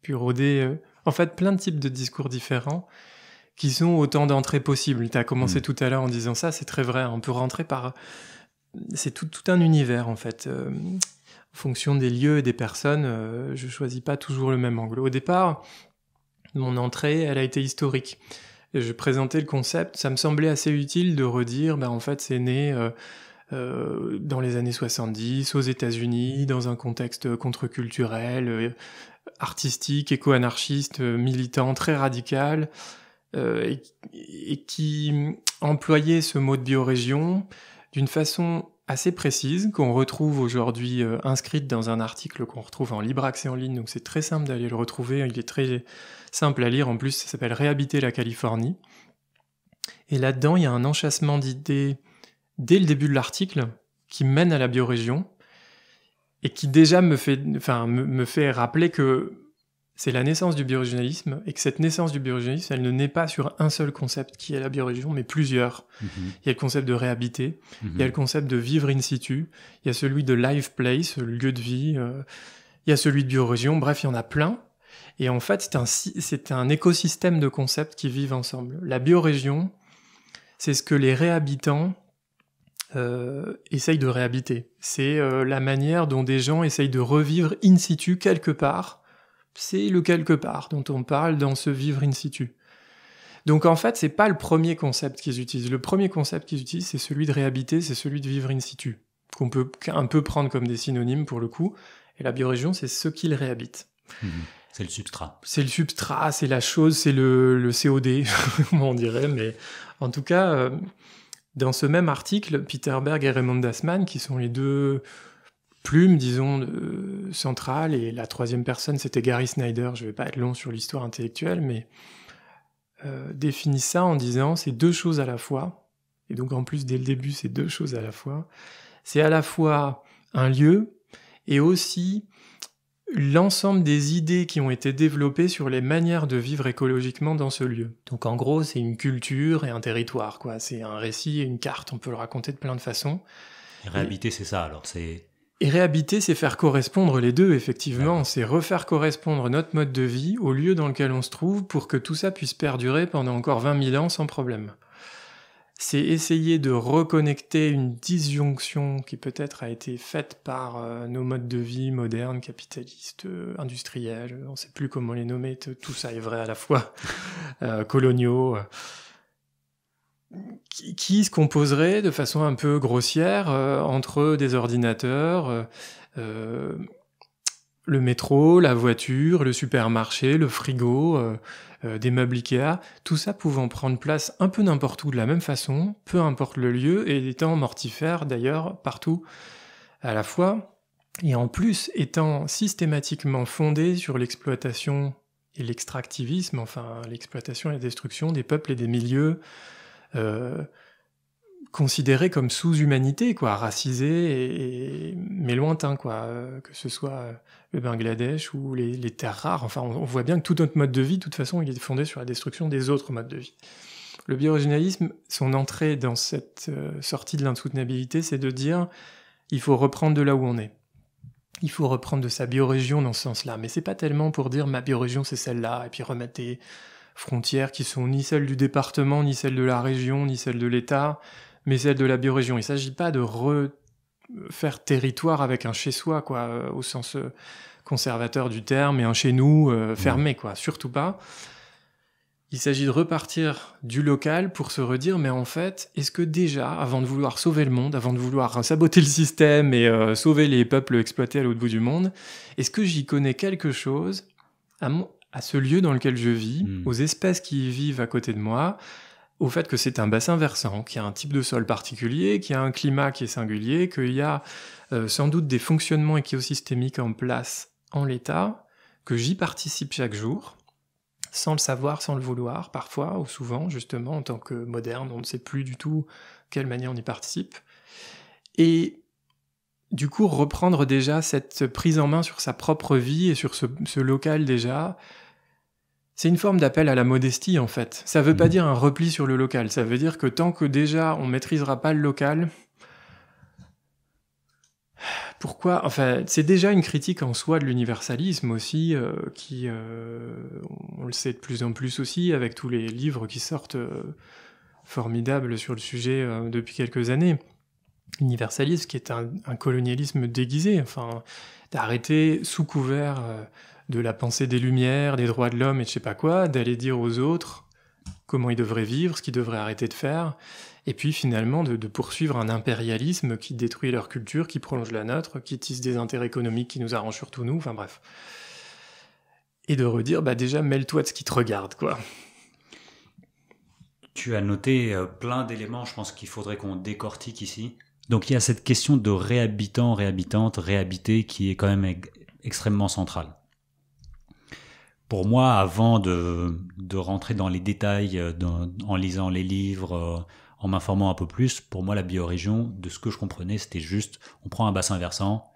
pu rôder euh, en fait plein de types de discours différents qui sont autant d'entrées possibles. Tu as commencé mm. tout à l'heure en disant ça, c'est très vrai. On peut rentrer par. C'est tout, un univers, en fait. Euh, en fonction des lieux et des personnes, euh, je choisis pas toujours le même angle. Au départ, mon entrée, elle a été historique. je présentais le concept. Ça me semblait assez utile de redire, ben, en fait, c'est né. Euh, dans les années 70, aux États-Unis, dans un contexte contre-culturel, artistique, éco-anarchiste, militant, très radical. Euh, et, qui employait ce mot de biorégion d'une façon assez précise qu'on retrouve aujourd'hui euh, inscrite dans un article qu'on retrouve en libre accès en ligne, donc c'est très simple d'aller le retrouver, il est très simple à lire, en plus ça s'appelle Réhabiter la Californie. Et là-dedans, il y a un enchâssement d'idées dès le début de l'article qui mène à la biorégion et qui déjà me fait, enfin, me fait rappeler que c'est la naissance du biorégionalisme, et que cette naissance du biorégionalisme, elle ne naît pas sur un seul concept qui est la biorégion, mais plusieurs. Mhm. Il y a le concept de réhabiter, mhm. il y a le concept de vivre in situ, il y a celui de live place, le lieu de vie, euh, il y a celui de biorégion, bref, il y en a plein. Et en fait, c'est un, c'est un écosystème de concepts qui vivent ensemble. La biorégion, c'est ce que les réhabitants euh, essayent de réhabiter. C'est euh, la manière dont des gens essayent de revivre in situ quelque part c'est le quelque part dont on parle dans ce vivre in situ. Donc en fait, c'est pas le premier concept qu'ils utilisent. Le premier concept qu'ils utilisent, c'est celui de réhabiter, c'est celui de vivre in situ, qu'on peut un peu prendre comme des synonymes pour le coup. Et la biorégion, c'est ce qu'ils réhabitent. Mmh. C'est le substrat. C'est le substrat, c'est la chose, c'est le, le, COD, on dirait. Mais en tout cas, euh, dans ce même article, Peter Berg et Raymond Dasman, qui sont les deux plume, disons, euh, centrale, et la troisième personne, c'était Gary Snyder. Je ne vais pas être long sur l'histoire intellectuelle, mais euh, définit ça en disant c'est deux choses à la fois, et donc en plus, dès le début, c'est deux choses à la fois. C'est à la fois un lieu et aussi l'ensemble des idées qui ont été développées sur les manières de vivre écologiquement dans ce lieu. Donc en gros, c'est une culture et un territoire, quoi. C'est un récit et une carte, on peut le raconter de plein de façons. réhabiter, c'est ça, alors c'est et réhabiter, c'est faire correspondre les deux, effectivement. C'est refaire correspondre notre mode de vie au lieu dans lequel on se trouve pour que tout ça puisse perdurer pendant encore 20 000 ans sans problème. C'est essayer de reconnecter une disjonction qui peut-être a été faite par euh, nos modes de vie modernes, capitalistes, euh, industriels, on ne sait plus comment les nommer, tout ça est vrai à la fois, euh, coloniaux qui se composerait de façon un peu grossière euh, entre des ordinateurs, euh, euh, le métro, la voiture, le supermarché, le frigo, des meubles Ikea, tout ça pouvant prendre place un peu n'importe où de la même façon, peu importe le lieu, et étant mortifère d'ailleurs partout à la fois, et en plus étant systématiquement fondé sur l'exploitation et l'extractivisme, enfin l'exploitation et la destruction des peuples et des milieux, euh, considéré comme sous-humanité, quoi, racisé et, mais lointain, quoi, euh, que ce soit euh, le Bangladesh ou les, terres rares. Enfin, on, voit bien que tout notre mode de vie, de toute façon, il est fondé sur la destruction des autres modes de vie. Le bioriginalisme, son entrée dans cette sortie de l'insoutenabilité, c'est de dire il faut reprendre de là où on est. Il faut reprendre de sa biorégion dans ce sens-là, mais c'est pas tellement pour dire ma biorégion c'est celle-là et puis remettre frontières qui sont ni celles du département, ni celles de la région, ni celles de l'État, mais celles de la biorégion. Il ne s'agit pas de refaire territoire avec un chez-soi, quoi, euh, au sens euh, conservateur du terme, et un chez-nous euh, fermé, quoi, surtout pas. Il s'agit de repartir du local pour se redire, mais en fait, est-ce que déjà, avant de vouloir sauver le monde, avant de vouloir saboter le système et sauver les peuples exploités à l'autre bout du monde, est-ce que j'y connais quelque chose à mon, à ce lieu dans lequel je vis, hmm. aux espèces qui y vivent à côté de moi, au fait que c'est un bassin versant, qu'il y a un type de sol particulier, qu'il y a un climat qui est singulier, qu'il y a euh, sans doute des fonctionnements écosystémiques en place en l'état, que j'y participe chaque jour, sans le savoir, sans le vouloir, parfois ou souvent, justement, en tant que moderne, on ne sait plus du tout quelle manière on y participe. Et du coup, reprendre déjà cette prise en main sur sa propre vie et sur ce local déjà, c'est une forme d'appel à la modestie en fait. Ça veut pas mhm. dire un repli sur le local, ça veut dire que tant que déjà on maîtrisera pas le local, pourquoi Enfin, c'est déjà une critique en soi de l'universalisme aussi, euh, qui, euh, on le sait de plus en plus aussi, avec tous les livres qui sortent euh, formidables sur le sujet depuis quelques années. Universalisme qui est un, un colonialisme déguisé, enfin, d'arrêter sous couvert de la pensée des Lumières, des droits de l'homme et je sais pas quoi, d'aller dire aux autres comment ils devraient vivre, ce qu'ils devraient arrêter de faire, et puis finalement de, poursuivre un impérialisme qui détruit leur culture, qui prolonge la nôtre, qui tisse des intérêts économiques qui nous arrangent surtout nous, enfin bref. Et de redire, bah déjà, mêle-toi de ce qui te regarde, quoi. Tu as noté euh, plein d'éléments, je pense qu'il faudrait qu'on décortique ici. Donc il y a cette question de réhabitant, réhabitante, réhabité qui est quand même extrêmement centrale pour moi, avant de, rentrer dans les détails euh, en lisant les livres, euh, en m'informant un peu plus, pour moi, la biorégion, de ce que je comprenais, c'était juste, on prend un bassin versant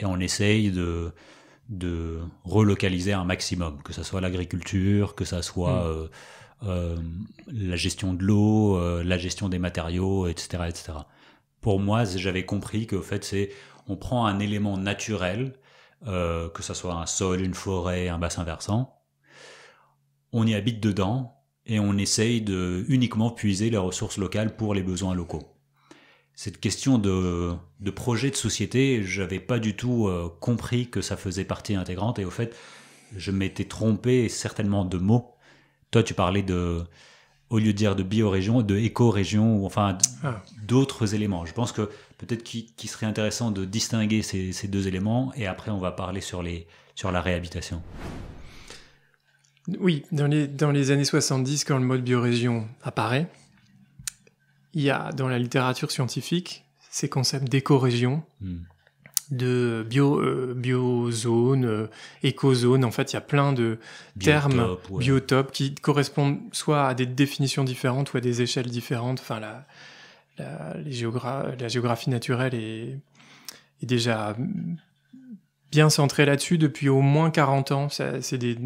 et on essaye de, relocaliser un maximum, que ce soit l'agriculture, que ce soit mm. euh, la gestion de l'eau, la gestion des matériaux, etc. etc. Pour moi, j'avais compris que, fait, c'est on prend un élément naturel euh, que ce soit un sol, une forêt, un bassin versant. On y habite dedans et on essaye de uniquement puiser les ressources locales pour les besoins locaux. Cette question de, projet de société, j'avais pas du tout euh, compris que ça faisait partie intégrante et au fait, je m'étais trompé certainement de mots. Toi, tu parlais de, au lieu de dire de biorégion, de éco-région, ou enfin ah. d'autres éléments. Je pense que peut-être qu'il serait intéressant de distinguer ces, deux éléments, et après on va parler sur, les, sur la réhabilitation. Oui, dans les, dans les années 70, quand le mot biorégion apparaît, il y a dans la littérature scientifique ces concepts d'éco-région. Hmm de bio, euh, biozone, euh, écozone. En fait, il y a plein de termes biotopes qui correspondent soit à des définitions différentes ou à des échelles différentes. Enfin, la, la, les la géographie naturelle est, déjà bien centrée là-dessus depuis au moins 40 ans. C'est des,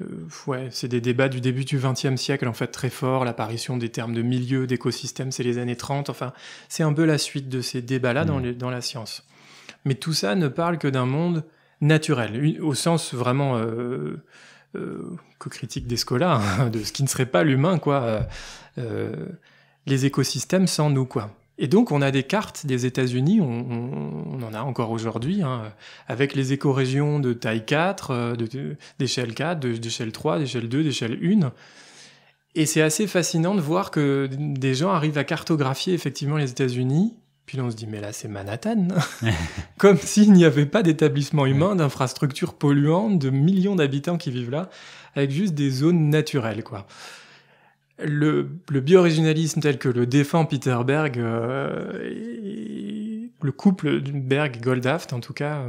euh, ouais, c'est des débats du début du XXe siècle, en fait, très fort. L'apparition des termes de milieu, d'écosystème, c'est les années 30. Enfin, c'est un peu la suite de ces débats-là mm. dans, la science mais tout ça ne parle que d'un monde naturel, au sens vraiment euh, euh, critique des hein, de ce qui ne serait pas l'humain, quoi. Euh, les écosystèmes sans nous, quoi. Et donc, on a des cartes des États-Unis, on, en a encore aujourd'hui, hein, avec les écorégions de taille 4, d'échelle 4, d'échelle 3, d'échelle 2, d'échelle 1. Et c'est assez fascinant de voir que des gens arrivent à cartographier effectivement les États-Unis puis là, on se dit, mais là, c'est Manhattan. Comme s'il n'y avait pas d'établissement humain, d'infrastructures polluantes, de millions d'habitants qui vivent là, avec juste des zones naturelles, quoi. Le, le tel que le défend Peter Berg, euh, le couple berg Goldhaft en tout cas,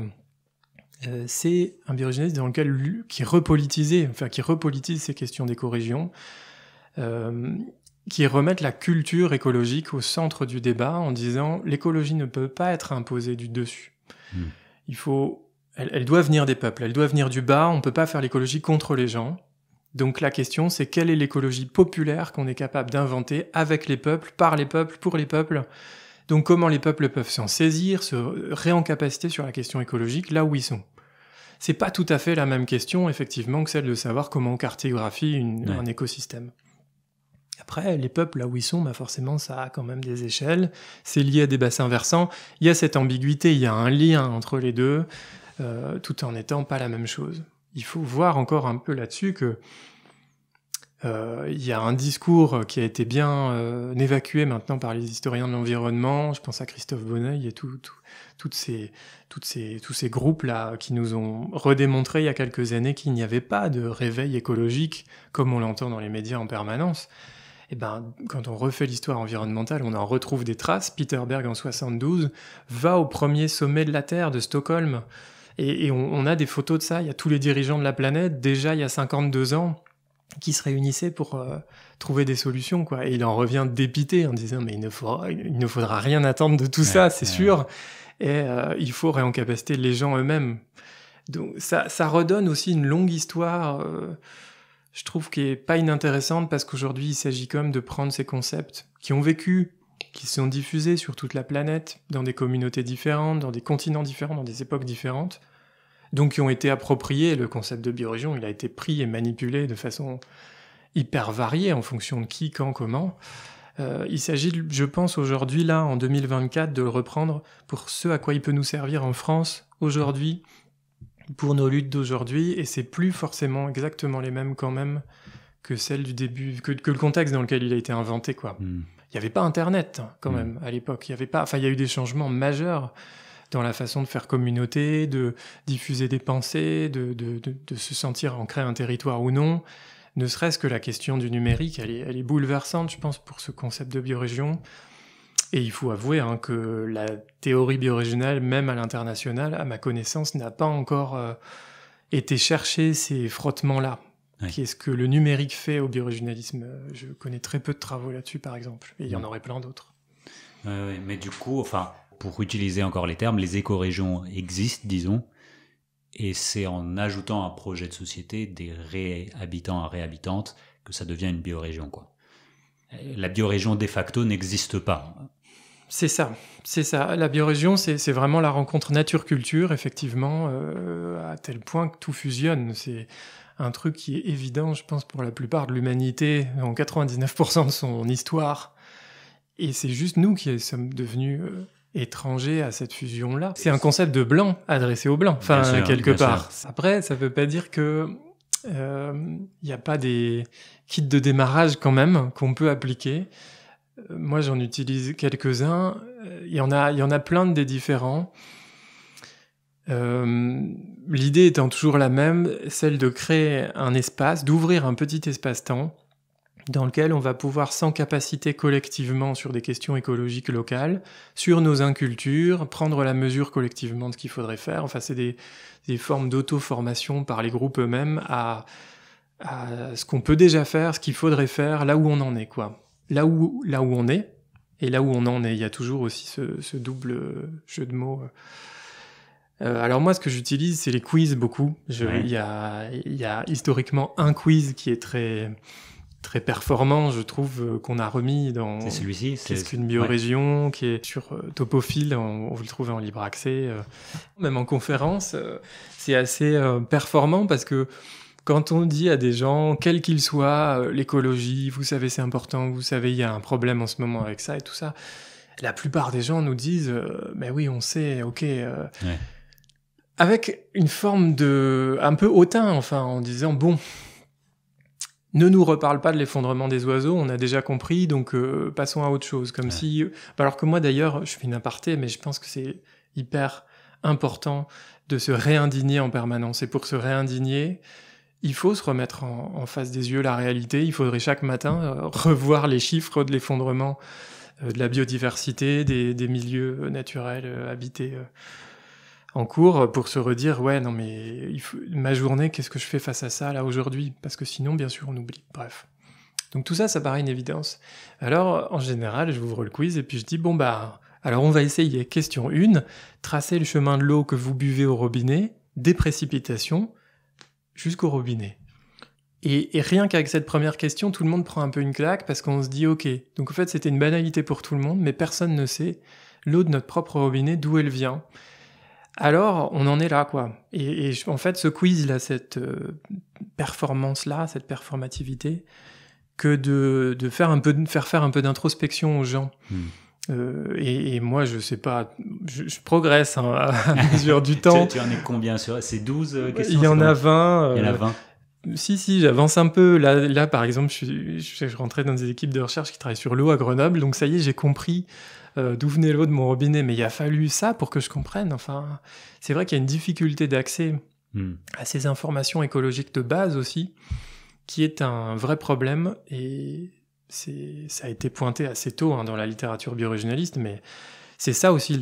euh, c'est un biorégionalisme dans lequel, qui repolitisé, enfin, qui repolitise ces questions d'écorégion, euh, qui remettent la culture écologique au centre du débat en disant l'écologie ne peut pas être imposée du dessus. Hmm. Il faut, elle, doit venir des peuples, elle doit venir du bas. On ne peut pas faire l'écologie contre les gens. Donc la question, c'est quelle est l'écologie populaire qu'on est capable d'inventer avec les peuples, par les peuples, pour les peuples. Donc comment les peuples peuvent s'en saisir, se réencapaciter sur la question écologique là où ils sont. C'est pas tout à fait la même question effectivement que celle de savoir comment on cartographie un écosystème. Après, les peuples, là où ils sont, bah forcément, ça a quand même des échelles. C'est lié à des bassins versants. Il y a cette ambiguïté, il y a un lien entre les deux, euh, tout en n'étant pas la même chose. Il faut voir encore un peu là-dessus que euh, il y a un discours qui a été bien euh, évacué maintenant par les historiens de l'environnement. Je pense à Christophe Bonneuil et tous ces groupes-là qui nous ont redémontré il y a quelques années qu'il n'y avait pas de réveil écologique comme on l'entend dans les médias en permanence. Et eh ben, quand on refait l'histoire environnementale, on en retrouve des traces. Peter Berg, en 72, va au premier sommet de la Terre de Stockholm. Et, on, a des photos de ça. Il y a tous les dirigeants de la planète, déjà il y a 52 ans, qui se réunissaient pour euh, trouver des solutions. Quoi. Et il en revient dépité en disant Mais il ne faudra, rien attendre de tout ça, c'est sûr. Et euh, il faut réencapaciter les gens eux-mêmes. Donc ça, redonne aussi une longue histoire. Euh, je trouve qu'il est pas inintéressante parce qu'aujourd'hui il s'agit comme de prendre ces concepts qui ont vécu, qui se sont diffusés sur toute la planète, dans des communautés différentes, dans des continents différents, dans des époques différentes, donc qui ont été appropriés. Le concept de biorégion, il a été pris et manipulé de façon hyper variée en fonction de qui, quand, comment. Euh, il s'agit, je pense, aujourd'hui, là, en 2024, de le reprendre pour ce à quoi il peut nous servir en France, aujourd'hui, pour nos luttes d'aujourd'hui, et c'est plus forcément exactement les mêmes quand même que celles du début, que, le contexte dans lequel il a été inventé, quoi. Hmm. Il n'y avait pas Internet hein, quand hmm. même à l'époque. Il y avait pas, enfin, il y a eu des changements majeurs dans la façon de faire communauté, de diffuser des pensées, de, se sentir ancré à un territoire ou non. Ne serait-ce que la question du numérique, elle est bouleversante, je pense, pour ce concept de biorégion. Et il faut avouer hein, que la théorie biorégionale, même à l'international, à ma connaissance, n'a pas encore euh, été cherchée, ces frottements-là. Qu'est-ce que le numérique fait au biorégionalisme Je connais très peu de travaux là-dessus, par exemple, et il y en aurait plein d'autres. mais du coup, enfin, pour utiliser encore les termes, les éco-régions existent, disons, et c'est en ajoutant un projet de société des réhabitants à réhabitantes que ça devient une biorégion, quoi. Euh, la biorégion de facto n'existe pas. C'est ça, c'est ça. La biorégion, c'est vraiment la rencontre nature-culture, effectivement, euh, à tel point que tout fusionne. C'est un truc qui est évident, je pense, pour la plupart de l'humanité, en 99% de son histoire. Et c'est juste nous qui sommes devenus euh, étrangers à cette fusion-là. C'est un concept de blanc adressé aux blancs, enfin, quelque part. Après, ça ne veut pas dire que il euh, n'y a pas des kits de démarrage quand même qu'on peut appliquer euh, moi, j'en utilise quelques-uns. Il euh, y en a, il y en a plein de des différents. Euh, l'idée étant toujours la même, celle de créer un espace, d'ouvrir un petit espace-temps dans lequel on va pouvoir s'encapaciter collectivement sur des questions écologiques locales, sur nos incultures, prendre la mesure collectivement de ce qu'il faudrait faire. Enfin, c'est des, des, formes d'auto-formation par les groupes eux-mêmes à, à ce qu'on peut déjà faire, ce qu'il faudrait faire, là où on en est, quoi là où, là où on est et là où on en est. Il y a toujours aussi ce, ce double euh, jeu de mots. Euh. Euh, alors moi, ce que j'utilise, c'est les quiz beaucoup. Il y, a, y, a, historiquement un quiz qui est très très performant, je trouve, qu'on a remis dans... C'est celui-ci C'est -ce une biorégion qui est sur euh, Topophile, on, vous le trouve en libre accès. Même en conférence, c'est assez performant parce que quand on dit à des gens, quel qu'il soit euh, l'écologie, vous savez c'est important, vous savez il y a un problème en ce moment avec ça et tout ça, la plupart des gens nous disent, mais euh, ben oui on sait, ok. Euh, avec une forme de... un peu hautain, enfin, en disant, bon, ne nous reparle pas de l'effondrement des oiseaux, on a déjà compris, donc passons à autre chose. Comme si, ben alors que moi d'ailleurs, je suis une aparté, mais je pense que c'est hyper important de se réindigner en permanence. Et pour se réindigner, il faut se remettre en, face des yeux la réalité. Il faudrait chaque matin euh, revoir les chiffres de l'effondrement euh, de la biodiversité, des, milieux euh, naturels habités en cours, pour se redire ouais non mais ma journée, qu'est-ce que je fais face à ça là aujourd'hui Parce que sinon, bien sûr, on oublie. Bref. Donc tout ça, ça paraît une évidence. Alors en général, je ouvre le quiz et puis je dis bon bah alors on va essayer. Question 1, tracer le chemin de l'eau que vous buvez au robinet des précipitations jusqu'au robinet. Et, rien qu'avec cette première question, tout le monde prend un peu une claque parce qu'on se dit ok. Donc en fait, c'était une banalité pour tout le monde, mais personne ne sait l'eau de notre propre robinet, d'où elle vient. Alors, on en est là, quoi. Et, en fait, ce quiz, là cette euh, performance-là, cette performativité, que de, faire un peu, faire faire un peu d'introspection aux gens. Hmm. Euh, et, moi, je sais pas, je, progresse hein, à mesure du temps. tu, en es combien sur C'est 12 euh, questions euh, Il y en a 20. Il y en a 20. Si, si, j'avance un peu. Là, par exemple, je, rentrais dans des équipes de recherche qui travaillent sur l'eau à Grenoble. Donc, ça y est, j'ai compris d'où venait l'eau de mon robinet. Mais il a fallu ça pour que je comprenne. Enfin, c'est vrai qu'il y a une difficulté d'accès hmm. à ces informations écologiques de base aussi, qui est un vrai problème. Et ça a été pointé assez tôt hein, dans la littérature biorégionaliste, mais c'est ça aussi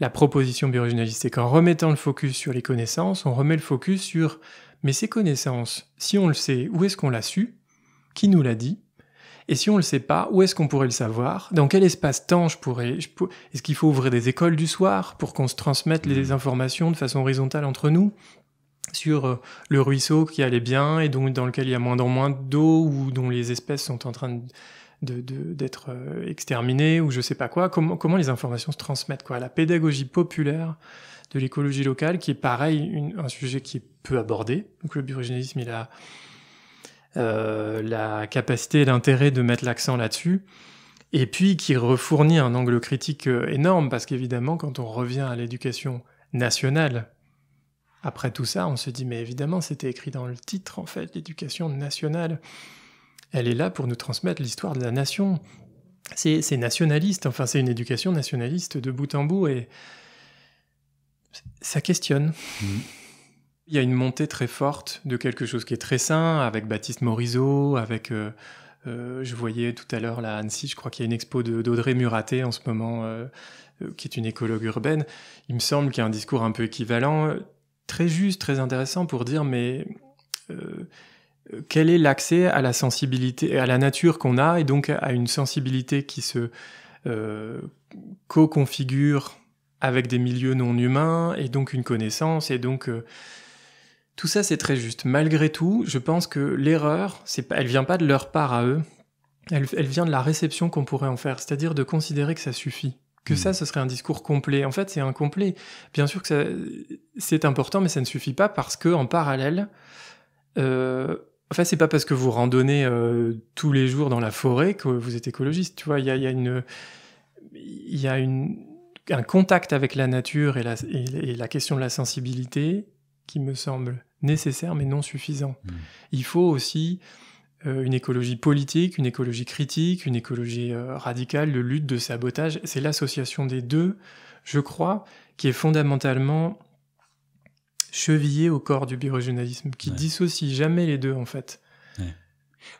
la proposition biorégionaliste, c'est qu'en remettant le focus sur les connaissances, on remet le focus sur mais ces connaissances, si on le sait, où est-ce qu'on l'a su Qui nous l'a dit et si on ne le sait pas, où est-ce qu'on pourrait le savoir Dans quel espace-temps je pourrais... Est-ce qu'il faut ouvrir des écoles du soir pour qu'on se transmette les mmh. informations de façon horizontale entre nous sur euh, le ruisseau qui allait bien et donc dans lequel il y a moins en moins d'eau ou dont les espèces sont en train d'être euh, exterminées ou je sais pas quoi. Comment, comment les informations se transmettent quoi La pédagogie populaire de l'écologie locale qui est pareil un sujet qui est peu abordé. Donc le biorégionalisme il a euh, la capacité et l'intérêt de mettre l'accent là-dessus et puis qui refournit un angle critique énorme parce qu'évidemment quand on revient à l'éducation nationale après tout ça, on se dit, mais évidemment, c'était écrit dans le titre, en fait, l'éducation nationale. Elle est là pour nous transmettre l'histoire de la nation. C'est nationaliste, enfin, c'est une éducation nationaliste de bout en bout, et ça questionne. Mm-hmm. Il y a une montée très forte de quelque chose qui est très sain, avec Baptiste Morisot, avec... Euh, euh, je voyais tout à l'heure là Annecy, je crois qu'il y a une expo d'Audrey Muraté en ce moment, euh, qui est une écologue urbaine. Il me semble qu'il y a un discours un peu équivalent très juste, très intéressant pour dire, mais euh, quel est l'accès à la sensibilité, à la nature qu'on a, et donc à une sensibilité qui se euh, co-configure avec des milieux non humains, et donc une connaissance, et donc... Euh, tout ça, c'est très juste. Malgré tout, je pense que l'erreur, elle vient pas de leur part à eux, elle vient de la réception qu'on pourrait en faire, c'est-à-dire de considérer que ça suffit que hmm. ça, ce serait un discours complet. En fait, c'est incomplet. Bien sûr que c'est important, mais ça ne suffit pas parce que en parallèle, euh, enfin, c'est pas parce que vous randonnez euh, tous les jours dans la forêt que vous êtes écologiste. Tu vois, il y a, une, il y a une, un contact avec la nature et la, question de la sensibilité qui me semble nécessaire mais non suffisant. Hmm. Il faut aussi euh, une écologie politique, une écologie critique, une écologie euh, radicale, le lutte, de sabotage. C'est l'association des deux, je crois, qui est fondamentalement chevillée au corps du biorégionalisme, qui dissocie jamais les deux en fait.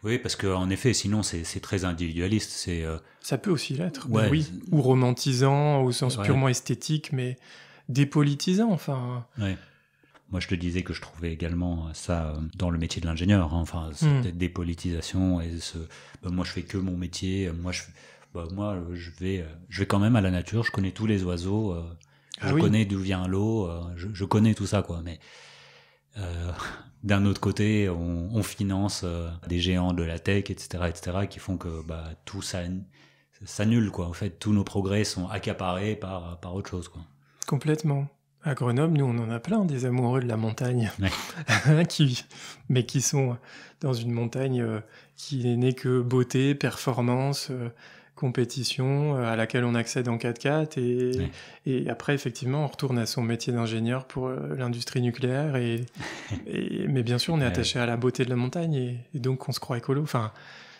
Oui, parce qu'en effet, sinon c'est très individualiste. C'est euh, Ça peut aussi l'être, ben oui. Ou romantisant, au sens purement esthétique, mais dépolitisant, enfin. Moi, je te disais que je trouvais également ça euh, dans le métier de l'ingénieur. Hein. Enfin, cette hmm. dépolitisation et ce. Bah, moi, je fais que mon métier. Moi, je. Bah, moi, je vais, je vais quand même à la nature. Je connais tous les oiseaux. Euh. Ah je connais d'où vient l'eau. Euh. je, connais tout ça, quoi. Mais d'un autre côté, on, finance des géants de la tech, etc., etc., qui font que bah, tout ça s'annule, quoi. En fait, tous nos progrès sont accaparés par, par autre chose, quoi. Complètement. À Grenoble, nous, on en a plein des amoureux de la montagne, qui, mais qui sont dans une montagne euh, qui n'est que beauté, performance, euh, compétition, euh, à laquelle on accède en 4x4. Et, après, effectivement, on retourne à son métier d'ingénieur pour l'industrie nucléaire. Et, mais bien sûr, on est attaché à la beauté de la montagne et, donc on se croit écolo. Enfin,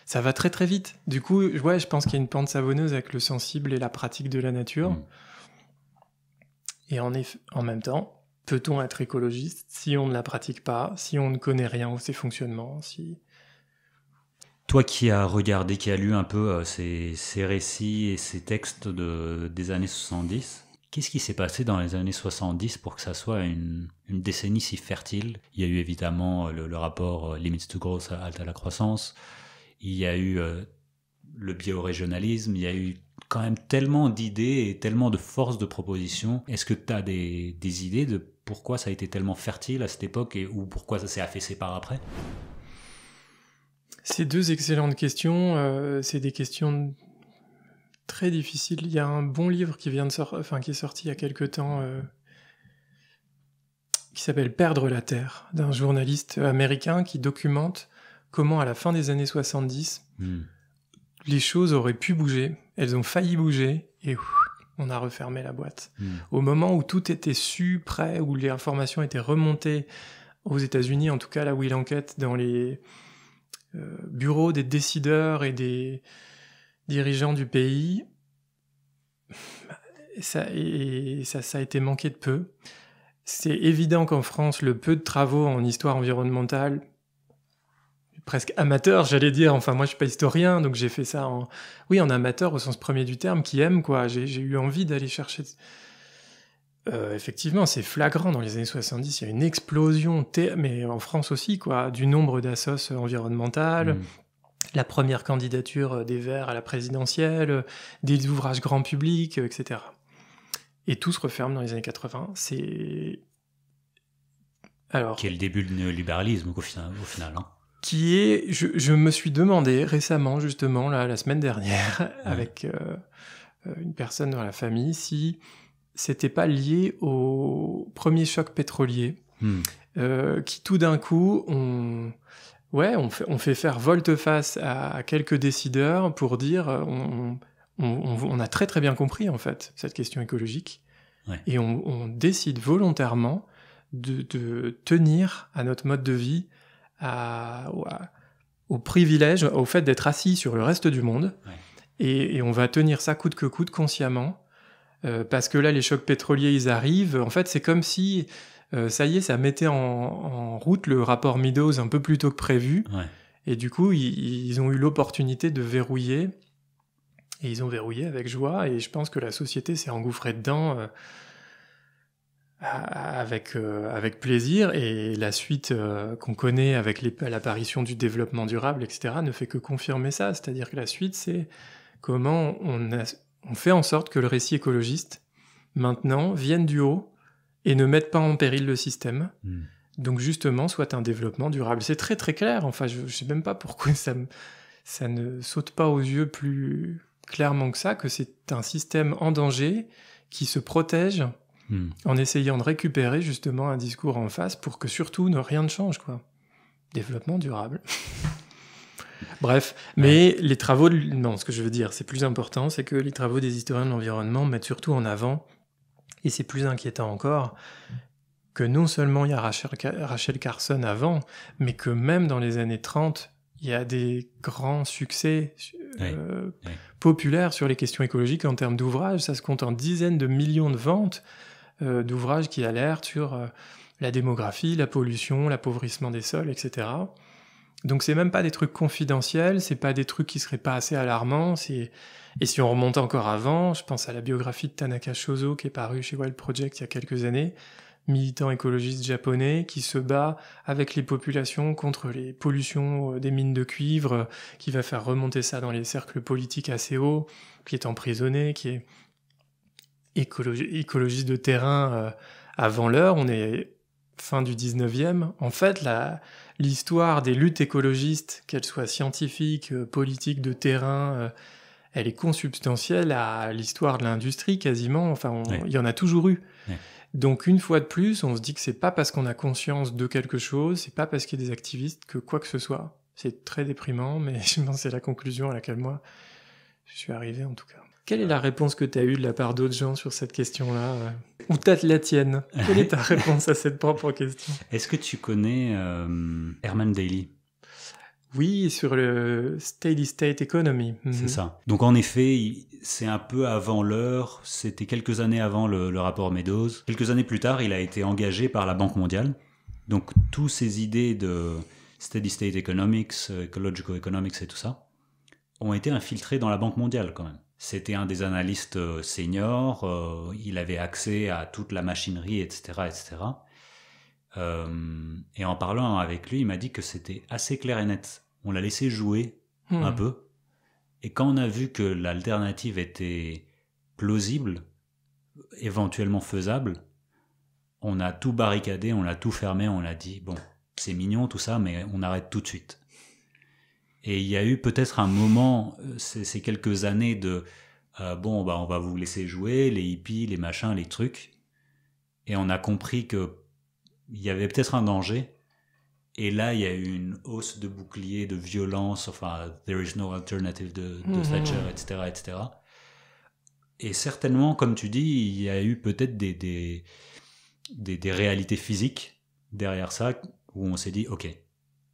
ça va très très vite. Du coup, ouais, je pense qu'il y a une pente savonneuse avec le sensible et la pratique de la nature. Mm. Et en, en même temps, peut-on être écologiste si on ne la pratique pas, si on ne connaît rien de ses fonctionnements si... Toi qui as regardé, qui as lu un peu euh, ces, récits et ces textes de, des années 70, Qu'est-ce qui s'est passé dans les années 70 pour que ça soit une, décennie si fertile Il y a eu évidemment euh, le, rapport euh, Limits to Growth, halte à la croissance. Il y a eu le biorégionalisme. Il y a eu quand même tellement d'idées et tellement de forces de proposition. Est-ce que tu as des, idées de pourquoi ça a été tellement fertile à cette époque et, ou pourquoi ça s'est affaissé par après C'est deux excellentes questions. Euh, c'est des questions très difficiles. Il y a un bon livre qui, vient de enfin, qui est sorti il y a quelque temps. Euh, qui s'appelle Perdre la Terre, d'un journaliste américain qui documente comment à la fin des années 70, les choses auraient pu bouger, elles ont failli bouger, et on a refermé la boîte. Hmm. Au moment où tout était su, prêt, où les informations étaient remontées aux États-Unis, en tout cas là où il enquête, dans les euh, bureaux des décideurs et des dirigeants du pays, bah, ça a été manqué de peu. C'est évident qu'en France, le peu de travaux en histoire environnementale presque amateur, j'allais dire. Enfin, moi, je suis pas historien, donc j'ai fait ça en, oui, en amateur au sens premier du terme, qui aime quoi. J'ai eu envie d'aller chercher. Euh, effectivement, c'est flagrant. Dans les années 70, il y a une explosion, mais en France aussi, quoi, du nombre d'assos environnementales. Mmh. La première candidature des Verts à la présidentielle, des ouvrages grand public, euh, etc. Et tout se referme dans les années 80. C'est. Alors. Quel début du néolibéralisme, au final. Au final hein qui est, je, me suis demandé récemment, justement, là, la semaine dernière, avec euh, euh, une personne dans la famille, si c'était pas lié au premier choc pétrolier, hmm. euh, qui tout d'un coup, on, ouais, on fait, on fait faire volte-face à, quelques décideurs pour dire, on, on, a très très bien compris, en fait, cette question écologique, et on, décide volontairement de, de tenir à notre mode de vie au privilège, au fait d'être assis sur le reste du monde. Et, on va tenir ça coûte que coûte consciemment. Euh, parce que là, les chocs pétroliers, ils arrivent. En fait, c'est comme si, euh, ça y est, ça mettait en, route le rapport Meadows un peu plus tôt que prévu. Et du coup, ils, ont eu l'opportunité de verrouiller. Et ils ont verrouillé avec joie. Et je pense que la société s'est engouffrée dedans. Euh, avec, euh, avec plaisir et la suite euh, qu'on connaît avec l'apparition du développement durable, etc., ne fait que confirmer ça. C'est-à-dire que la suite, c'est comment on, fait en sorte que le récit écologiste, maintenant, vienne du haut et ne mette pas en péril le système. Hmm. Donc justement, soit un développement durable. C'est très très clair, enfin je ne sais même pas pourquoi ça, ça ne saute pas aux yeux plus clairement que ça, que c'est un système en danger qui se protège Hmm. en essayant de récupérer justement un discours en face pour que surtout ne rien ne change, quoi. Développement durable. Bref, mais les travaux, non, ce que je veux dire, c'est plus important, c'est que les travaux des historiens de l'environnement mettent surtout en avant, et c'est plus inquiétant encore, que non seulement il y a Rachel, Carson avant, mais que même dans les années 30, il y a des grands succès euh, populaires sur les questions écologiques en termes d'ouvrages. Ça se compte en dizaines de millions de ventes. Euh, d'ouvrages qui alertent sur euh, la démographie, la pollution, l'appauvrissement des sols, etc. Donc c'est même pas des trucs confidentiels, c'est pas des trucs qui seraient pas assez alarmants. Et si on remonte encore avant, je pense à la biographie de Tanaka Shozo qui est paru chez Wild Project il y a quelques années, militant écologiste japonais qui se bat avec les populations contre les pollutions euh, des mines de cuivre, qui va faire remonter ça dans les cercles politiques assez hauts, qui est emprisonné, qui est écologie, de terrain euh, avant l'heure, on est fin du 19e. En fait, l'histoire des luttes écologistes, qu'elles soient scientifiques, euh, politiques, de terrain, euh, elle est consubstantielle à l'histoire de l'industrie quasiment. Enfin, il y en a toujours eu. Donc une fois de plus, on se dit que c'est pas parce qu'on a conscience de quelque chose, c'est pas parce qu'il y a des activistes que quoi que ce soit. C'est très déprimant, mais je pense c'est la conclusion à laquelle moi je suis arrivé en tout cas. Quelle est la réponse que tu as eue de la part d'autres gens sur cette question-là euh, Ou peut-être la tienne Quelle est ta réponse à cette propre question Est-ce que tu connais euh, Herman Daly oui, sur le Steady State Economy. Mhm. C'est ça. Donc en effet, c'est un peu avant l'heure, c'était quelques années avant le, le, rapport Meadows. Quelques années plus tard, il a été engagé par la Banque mondiale. Donc toutes ces idées de Steady State Economics, euh, Ecological Economics et tout ça, ont été infiltrées dans la Banque mondiale quand même. C'était un des analystes euh, seniors, euh, il avait accès à toute la machinerie, etc. etc. Euh, et en parlant avec lui, il m'a dit que c'était assez clair et net. On l'a laissé jouer hmm. un peu. Et quand on a vu que l'alternative était plausible, éventuellement faisable, on a tout barricadé, on l'a tout fermé, on l'a dit, bon, c'est mignon tout ça, mais on arrête tout de suite. Et il y a eu peut-être un moment, euh, ces, quelques années de euh, bon, bah, on va vous laisser jouer, les hippies, les machins, les trucs. Et on a compris que il y avait peut-être un danger. Et là, il y a eu une hausse de boucliers, de violence, enfin, there is no alternative de, mm-hmm. Thatcher, etc., etc. Et certainement, comme tu dis, il y a eu peut-être des réalités physiques derrière ça où on s'est dit, OK,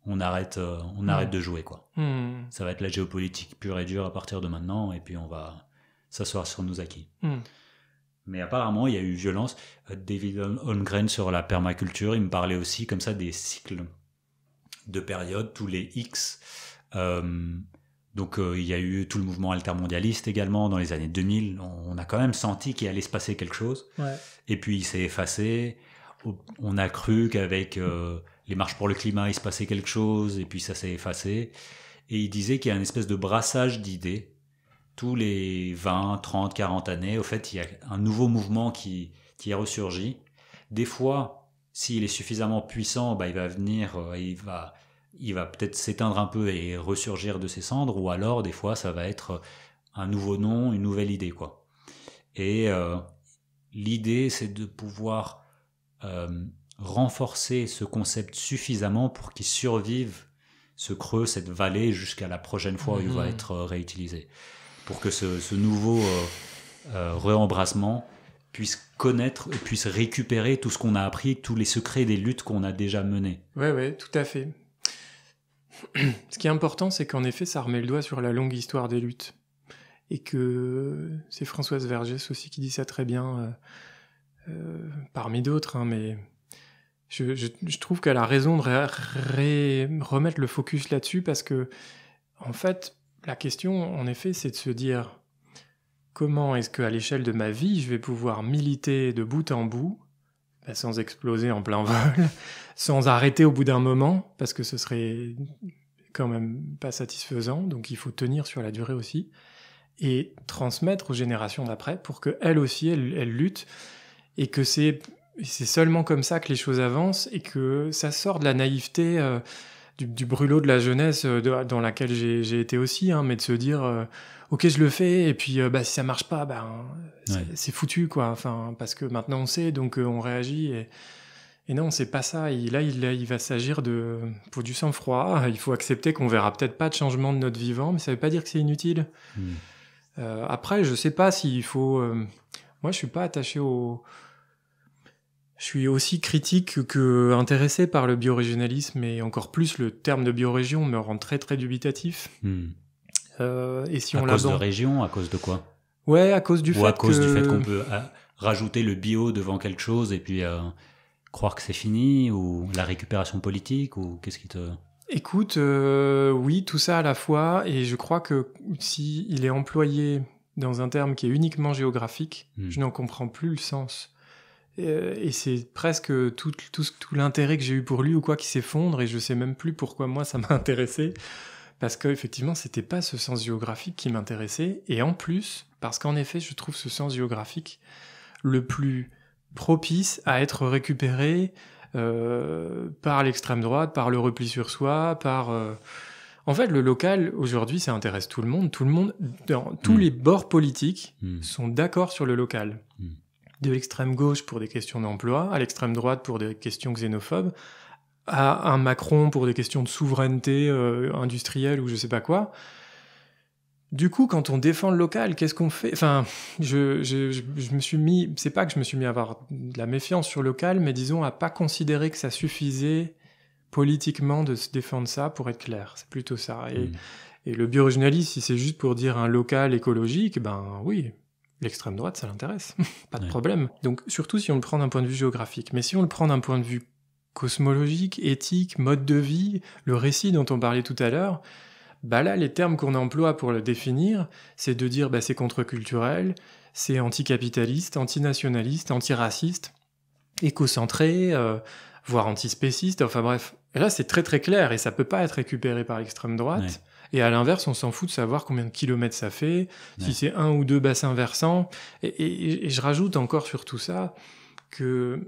on arrête, euh, on mm. arrête de jouer quoi. Mm. Ça va être la géopolitique pure et dure à partir de maintenant, et puis on va s'asseoir sur nos acquis. Mm. Mais apparemment, il y a eu violence. Euh, David Holmgren sur la permaculture, il me parlait aussi comme ça des cycles de périodes, tous les X. Euh, donc il y a eu tout le mouvement altermondialiste également dans les années 2000. On a quand même senti qu'il allait se passer quelque chose. Et puis il s'est effacé. On a cru qu'avec les marches pour le climat, il se passait quelque chose, et puis ça s'est effacé. Et il disait qu'il y a une espèce de brassage d'idées. Tous les 20, 30, 40 années, au fait, il y a un nouveau mouvement qui, qui ressurgi. Des fois, s'il est suffisamment puissant, bah, il va venir, euh, il va, il va peut-être s'éteindre un peu et ressurgir de ses cendres, ou alors, des fois, ça va être un nouveau nom, une nouvelle idée, quoi. Et euh, l'idée, c'est de pouvoir euh, renforcer ce concept suffisamment pour qu'il survive ce creux, cette vallée, jusqu'à la prochaine fois où il va mhm. être euh, réutilisé. Pour que ce, nouveau euh, euh reembrassement puisse connaître et puisse récupérer tout ce qu'on a appris, tous les secrets des luttes qu'on a déjà menées. Oui, oui, tout à fait. Ce qui est important, c'est qu'en effet, ça remet le doigt sur la longue histoire des luttes. Et que c'est Françoise Vergès aussi qui dit ça très bien, euh, parmi d'autres, hein, mais je, trouve qu'elle a raison de remettre le focus là-dessus parce que, en fait, la question, en effet, c'est de se dire comment est-ce qu'à l'échelle de ma vie, je vais pouvoir militer de bout en bout, bah, sans exploser en plein vol, sans arrêter au bout d'un moment, parce que ce serait quand même pas satisfaisant, donc il faut tenir sur la durée aussi, et transmettre aux générations d'après pour qu'elles aussi, elle elles luttent, et que c'est c'est seulement comme ça que les choses avancent et que ça sort de la naïveté, euh, du, brûlot de la jeunesse euh, dans laquelle j'ai été aussi, hein, mais de se dire euh, ok je le fais et puis bah si ça marche pas ben, c'est foutu quoi. Enfin parce que maintenant on sait donc on réagit et, et non, c'est pas ça. là, il, il va s'agir de pour du sang-froid. Il faut accepter qu'on verra peut-être pas de changement de notre vivant, mais ça veut pas dire que c'est inutile. Hmm. après, je sais pas s'il faut. moi, je suis pas attaché au, je suis aussi critique que intéressé par le biorégionalisme, et encore plus le terme de biorégion me rend très très dubitatif. Hmm. Euh, et si à on cause de région, à cause de quoi Ouais, à cause du Ou fait à cause du fait qu'on peut euh, rajouter le bio devant quelque chose et puis euh, croire que c'est fini ou la récupération politique ou qu'est-ce qui te Écoute, oui, tout ça à la fois et je crois que si il est employé dans un terme qui est uniquement géographique, hmm. je n'en comprends plus le sens. Euh, et c'est presque tout, tout, tout l'intérêt que j'ai eu pour lui ou quoi qui s'effondre et je sais même plus pourquoi moi ça m'a intéressé parce qu'effectivement c'était pas ce sens géographique qui m'intéressait et en plus parce qu'en effet je trouve ce sens géographique le plus propice à être récupéré euh, par l'extrême droite, par le repli sur soi, par euh, en fait le local aujourd'hui ça intéresse tout le monde, tout le monde dans tous hmm. les bords politiques hmm. sont d'accord sur le local. Hmm de l'extrême gauche pour des questions d'emploi, à l'extrême droite pour des questions xénophobes, à un Macron pour des questions de souveraineté euh, industrielle ou je sais pas quoi. Du coup, quand on défend le local, qu'est-ce qu'on fait Enfin, je, je, me suis mis, c'est pas que je me suis mis à avoir de la méfiance sur le local, mais disons à pas considérer que ça suffisait politiquement de se défendre ça pour être clair. C'est plutôt ça. Et, mmh. et le bioregionalisme, si c'est juste pour dire un local écologique, ben oui, L'extrême droite, ça l'intéresse, pas de problème. Donc surtout si on le prend d'un point de vue géographique, mais si on le prend d'un point de vue cosmologique, éthique, mode de vie, le récit dont on parlait tout à l'heure, bah là les termes qu'on emploie pour le définir, c'est de dire bah, c'est contre-culturel, c'est anticapitaliste, antinationaliste, antiraciste, écocentré, euh, voire antispéciste, enfin bref. là c'est très très clair et ça peut pas être récupéré par l'extrême droite. Et à l'inverse, on s'en fout de savoir combien de kilomètres ça fait, si c'est un ou deux bassins versants. Et, je rajoute encore sur tout ça que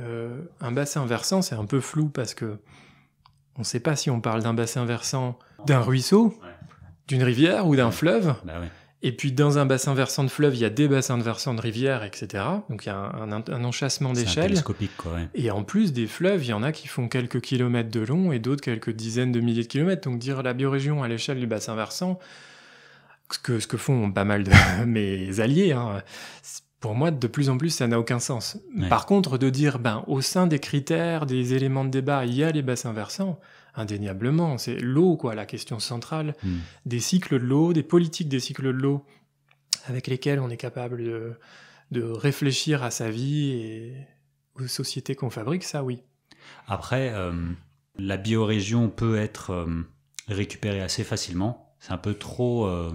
euh, un bassin versant, c'est un peu flou parce que on ne sait pas si on parle d'un bassin versant, d'un ruisseau, d'une rivière ou d'un fleuve. Bah et puis dans un bassin versant de fleuve, il y a des bassins de de rivière, etc. Donc il y a un, un, un enchâssement d'échelle. Et en plus des fleuves, il y en a qui font quelques kilomètres de long et d'autres quelques dizaines de milliers de kilomètres. Donc dire la biorégion à l'échelle du bassin versant, ce que, font pas mal de mes alliés, hein, pour moi, de plus en plus, ça n'a aucun sens. Par contre, de dire, ben, au sein des critères, des éléments de débat, il y a les bassins versants, indéniablement. C'est l'eau, quoi, la question centrale hmm. des cycles de l'eau, des politiques des cycles de l'eau avec lesquelles on est capable de, réfléchir à sa vie et aux sociétés qu'on fabrique, ça oui. Après, euh, la biorégion peut être euh, récupérée assez facilement. C'est un peu trop euh,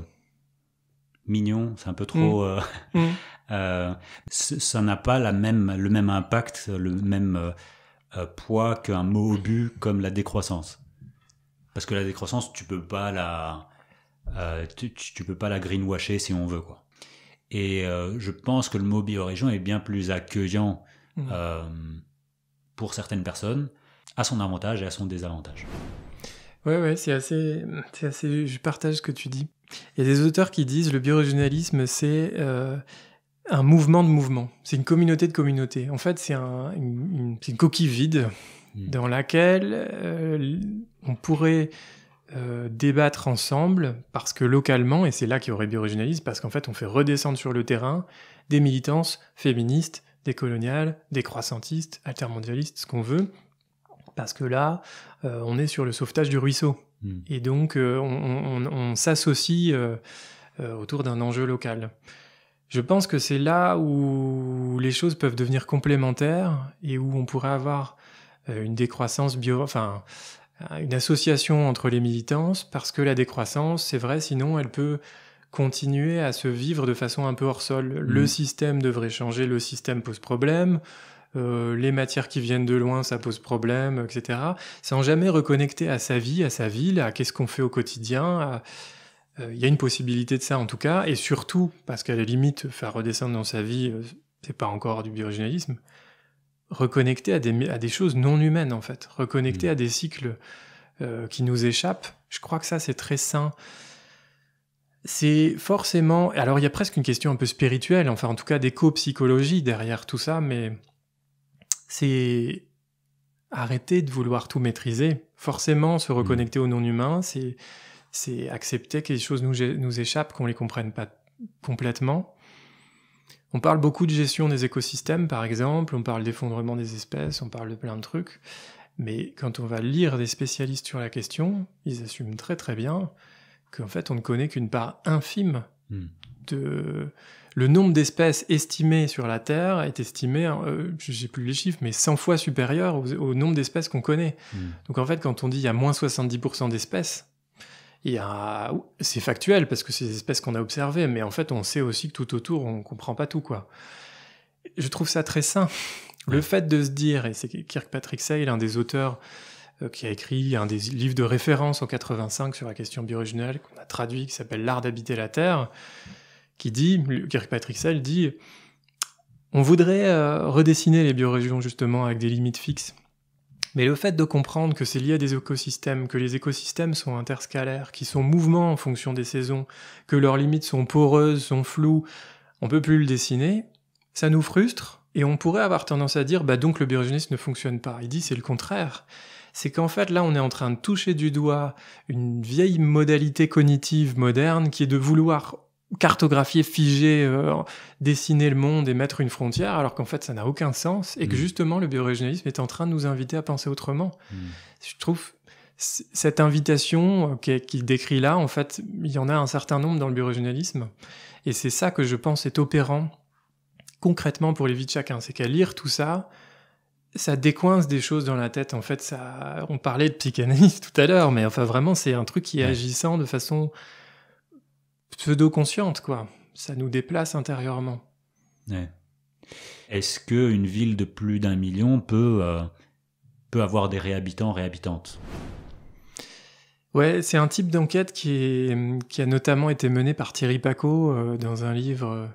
mignon, c'est un peu trop... Hmm. Hmm. ça n'a pas la même, le même impact, le même euh, poids qu'un mot but, comme la décroissance. Parce que la décroissance, tu peux pas la, euh, tu, peux pas la greenwasher si on veut quoi. Et euh, je pense que le mot biorégion est bien plus accueillant mmh. pour certaines personnes, à son avantage et à son désavantage. Ouais, ouais, c'est assez, assez. Je partage ce que tu dis. Il y a des auteurs qui disent le biorégionalisme, c'est un mouvement de mouvement. C'est une communauté de communautés. En fait, c'est une, coquille vide hmm. dans laquelle euh, on pourrait euh, débattre ensemble parce que localement, et c'est là qu'il y aurait biorégionalisme, parce qu'en fait, on fait redescendre sur le terrain des militances féministes, des coloniales, des croissantistes, altermondialistes, ce qu'on veut, parce que là, euh, on est sur le sauvetage du ruisseau. Hmm. Et donc, on s'associe autour d'un enjeu local. Je pense que c'est là où les choses peuvent devenir complémentaires et où on pourrait avoir euh, une décroissance bio, enfin, euh, une association entre les militances, parce que la décroissance, c'est vrai, sinon elle peut continuer à se vivre de façon un peu hors sol. Mmh. Le système devrait changer, le système pose problème, euh, les matières qui viennent de loin, ça pose problème, etc. Sans jamais reconnecter à sa vie, à sa ville, à qu'est-ce qu'on fait au quotidien, à euh, il y a une possibilité de ça en tout cas, et surtout, parce qu'à la limite, faire redescendre dans sa vie, euh, c'est pas encore du biorégionalisme, reconnecter à des, choses non humaines en fait, reconnecter mm. à des cycles euh, qui nous échappent, je crois que ça c'est très sain. C'est forcément. Alors il y a presque une question un peu spirituelle, enfin en tout cas d'éco-psychologie derrière tout ça, mais c'est arrêter de vouloir tout maîtriser. Forcément, se mm. reconnecter au non-humain, c'est c'est accepter que les choses nous, nous échappent, qu'on ne les comprenne pas complètement. On parle beaucoup de gestion des écosystèmes, par exemple, on parle d'effondrement des espèces, on parle de plein de trucs, mais quand on va lire des spécialistes sur la question, ils assument très très bien qu'en fait on ne connaît qu'une part infime hmm. de... Le nombre d'espèces estimées sur la Terre est estimé, euh, je j'ai plus les chiffres, mais 100 fois supérieur au, nombre d'espèces qu'on connaît. Hmm. Donc en fait, quand on dit il y a moins 70% d'espèces, c'est factuel parce que c'est des espèces qu'on a observées, mais en fait, on sait aussi que tout autour, on ne comprend pas tout, quoi. Je trouve ça très sain. Le fait de se dire, et c'est Kirkpatrick Sale, un des auteurs euh, qui a écrit un des livres de référence en 85 sur la question biorégionale, qu'on a traduit, qui s'appelle L'art d'habiter la Terre, qui dit, Kirkpatrick Sale dit, on voudrait euh, redessiner les biorégions justement avec des limites fixes mais le fait de comprendre que c'est lié à des écosystèmes, que les écosystèmes sont interscalaires, qui sont mouvements en fonction des saisons, que leurs limites sont poreuses, sont floues, on peut plus le dessiner, ça nous frustre et on pourrait avoir tendance à dire bah donc le biogénisme ne fonctionne pas. Il dit c'est le contraire. C'est qu'en fait là on est en train de toucher du doigt une vieille modalité cognitive moderne qui est de vouloir cartographier, figer, euh, dessiner le monde et mettre une frontière, alors qu'en fait ça n'a aucun sens, et que mm. justement le biorégionalisme est en train de nous inviter à penser autrement. Mm. Je trouve cette invitation euh, qu'il décrit là, en fait, il y en a un certain nombre dans le biorégionalisme, et c'est ça que je pense est opérant concrètement pour les vies de chacun, c'est qu'à lire tout ça, ça décoince des choses dans la tête. En fait, ça, on parlait de psychanalyse tout à l'heure, mais enfin vraiment, c'est un truc qui est agissant de façon pseudo-consciente, quoi. Ça nous déplace intérieurement. Est-ce qu'une ville de plus d'un million peut, euh, peut avoir des réhabitants, réhabitantes Ouais, c'est un type d'enquête qui, a notamment été menée par Thierry Paco euh, dans un livre euh,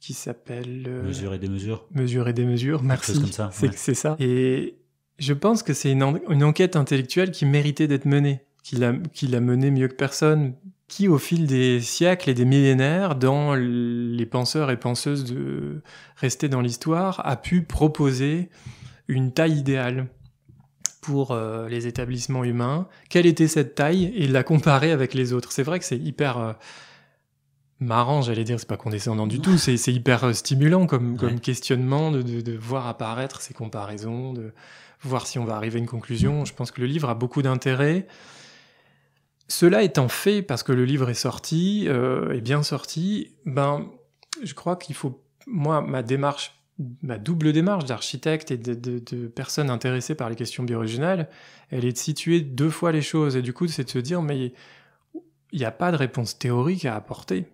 qui s'appelle Mesures et des mesures. Mesure et des mesures, merci. C'est C'est ça. Et je pense que c'est une, une, enquête intellectuelle qui méritait d'être menée, qui l'a menée mieux que personne, qui, au fil des siècles et des millénaires, dans les penseurs et penseuses de rester dans l'histoire, a pu proposer une taille idéale pour euh, les établissements humains. Quelle était cette taille et la comparer avec les autres C'est vrai que c'est hyper euh, marrant, j'allais dire, c'est pas condescendant du tout, c'est hyper euh, stimulant comme, comme questionnement de, de, voir apparaître ces comparaisons, de voir si on va arriver à une conclusion. Je pense que le livre a beaucoup d'intérêt. Cela étant fait, parce que le livre est sorti, euh, est bien sorti, ben, je crois qu'il faut, moi, ma démarche, ma double démarche d'architecte et de, personne intéressée par les questions biorégionales, elle est de situer deux fois les choses. Et du coup, c'est de se dire, mais il n'y a pas de réponse théorique à apporter.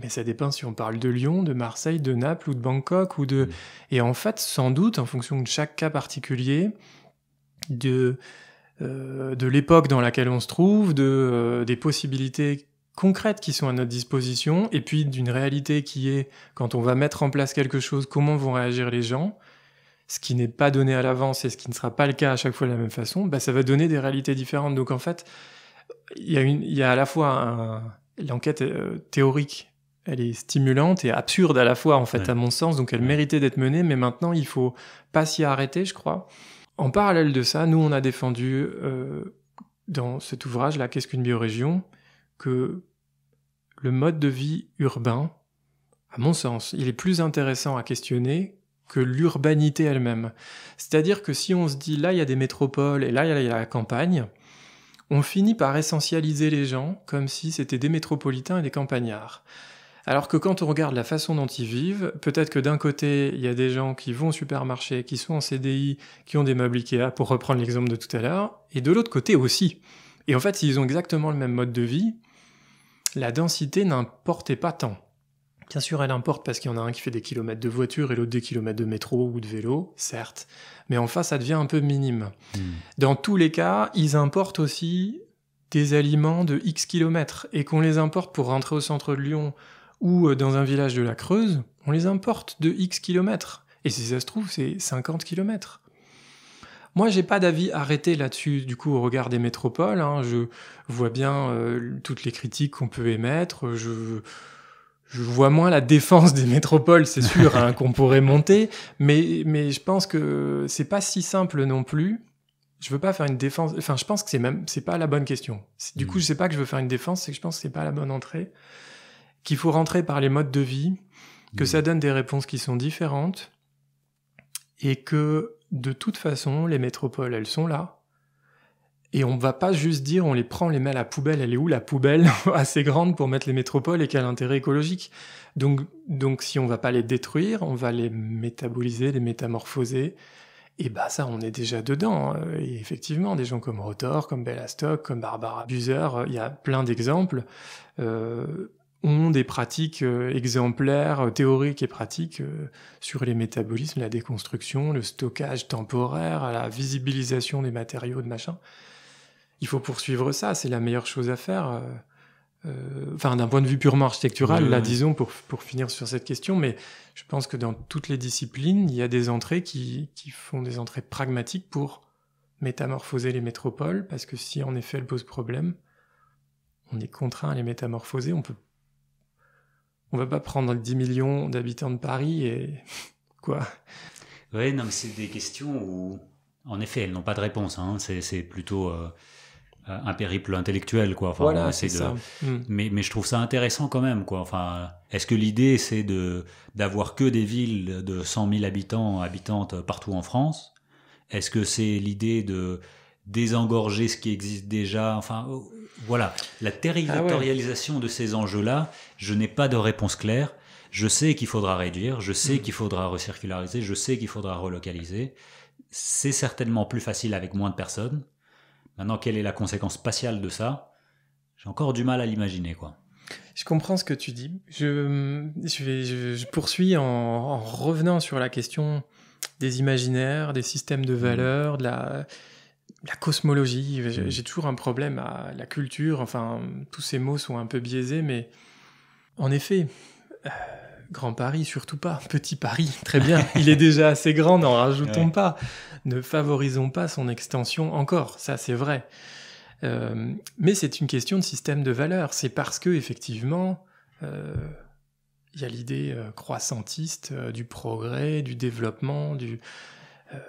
Mais ça dépend si on parle de Lyon, de Marseille, de Naples ou de Bangkok ou de. Mm. Et en fait, sans doute, en fonction de chaque cas particulier, de euh, de l'époque dans laquelle on se trouve, de, euh, des possibilités concrètes qui sont à notre disposition, et puis d'une réalité qui est, quand on va mettre en place quelque chose, comment vont réagir les gens, ce qui n'est pas donné à l'avance et ce qui ne sera pas le cas à chaque fois de la même façon, bah, ça va donner des réalités différentes. Donc en fait, il y, a à la fois l'enquête euh, théorique, elle est stimulante et absurde à la fois, en fait, à mon sens, donc elle méritait d'être menée, mais maintenant, il faut pas s'y arrêter, je crois. En parallèle de ça, nous, on a défendu euh, dans cet ouvrage, là, Qu'est-ce qu'une biorégion que le mode de vie urbain, à mon sens, il est plus intéressant à questionner que l'urbanité elle-même. C'est-à-dire que si on se dit là, il y a des métropoles et là, il y a la campagne, on finit par essentialiser les gens comme si c'était des métropolitains et des campagnards. Alors que quand on regarde la façon dont ils vivent, peut-être que d'un côté, il y a des gens qui vont au supermarché, qui sont en CDI, qui ont des meubles Ikea, pour reprendre l'exemple de tout à l'heure, et de l'autre côté aussi. Et en fait, s'ils ont exactement le même mode de vie, la densité n'importait pas tant. Bien sûr, elle importe parce qu'il y en a un qui fait des kilomètres de voiture et l'autre des kilomètres de métro ou de vélo, certes, mais enfin, ça devient un peu minime. Hmm. Dans tous les cas, ils importent aussi des aliments de X kilomètres et qu'on les importe pour rentrer au centre de Lyon ou euh, dans un village de la Creuse, on les importe de X kilomètres. Et si ça se trouve, c'est 50 kilomètres. Moi, j'ai pas d'avis arrêté là-dessus, du coup, au regard des métropoles. Hein. je vois bien euh, toutes les critiques qu'on peut émettre. Je, vois moins la défense des métropoles, c'est sûr, hein, qu'on pourrait monter. Mais, je pense que c'est pas si simple non plus. Je veux pas faire une défense. Enfin, je pense que c'est même, c'est pas la bonne question. Du coup, hmm. je sais pas que je veux faire une défense, c'est que je pense que c'est pas la bonne entrée qu'il faut rentrer par les modes de vie, que mmh. ça donne des réponses qui sont différentes, et que de toute façon, les métropoles, elles sont là. Et on va pas juste dire on les prend, on les met à la poubelle. Elle est où la poubelle assez grande pour mettre les métropoles et quel intérêt écologique donc, donc si on ne va pas les détruire, on va les métaboliser, les métamorphoser. Et bah ça, on est déjà dedans. Hein. Et effectivement, des gens comme Rotor, comme Bellastock, comme Barbara Buzer, euh, il y a plein d'exemples. Euh, ont des pratiques euh, exemplaires, euh, théoriques et pratiques euh, sur les métabolismes, la déconstruction, le stockage temporaire, la visibilisation des matériaux, de machin. Il faut poursuivre ça, c'est la meilleure chose à faire. Enfin, d'un point de vue purement architectural, là, disons, pour, finir sur cette question, mais je pense que dans toutes les disciplines, il y a des entrées qui, font des entrées pragmatiques pour métamorphoser les métropoles, parce que si en effet elles posent problème, on est contraint à les métamorphoser, on peut on va pas prendre 10 millions d'habitants de Paris et quoi Oui, non, mais c'est des questions où, en effet, elles n'ont pas de réponse. Hein. C'est plutôt euh, euh, un périple intellectuel, quoi. c'est mm. Mais, je trouve ça intéressant quand même, quoi. Enfin, est-ce que l'idée, c'est de d'avoir que des villes de 100 000 habitants, habitantes partout en France Est-ce que c'est l'idée de désengorger ce qui existe déjà Enfin, voilà, la territorialisation de ces enjeux-là, je n'ai pas de réponse claire. Je sais qu'il faudra réduire, je sais hmm. qu'il faudra recirculariser, je sais qu'il faudra relocaliser. C'est certainement plus facile avec moins de personnes. Maintenant, quelle est la conséquence spatiale de ça J'ai encore du mal à l'imaginer, quoi. Je comprends ce que tu dis. Je, poursuis en, revenant sur la question des imaginaires, des systèmes de hmm. valeur, de la, la cosmologie. Mm. J'ai toujours un problème à la culture. Enfin, tous ces mots sont un peu biaisés, mais en effet, euh, Grand Paris, surtout pas. Petit Paris, très bien. Il est déjà assez grand, n'en rajoutons pas. Ne favorisons pas son extension encore. Ça, c'est vrai. Euh, mais c'est une question de système de valeurs. C'est parce que effectivement, euh, il y a l'idée croissantiste du progrès, du développement, du de,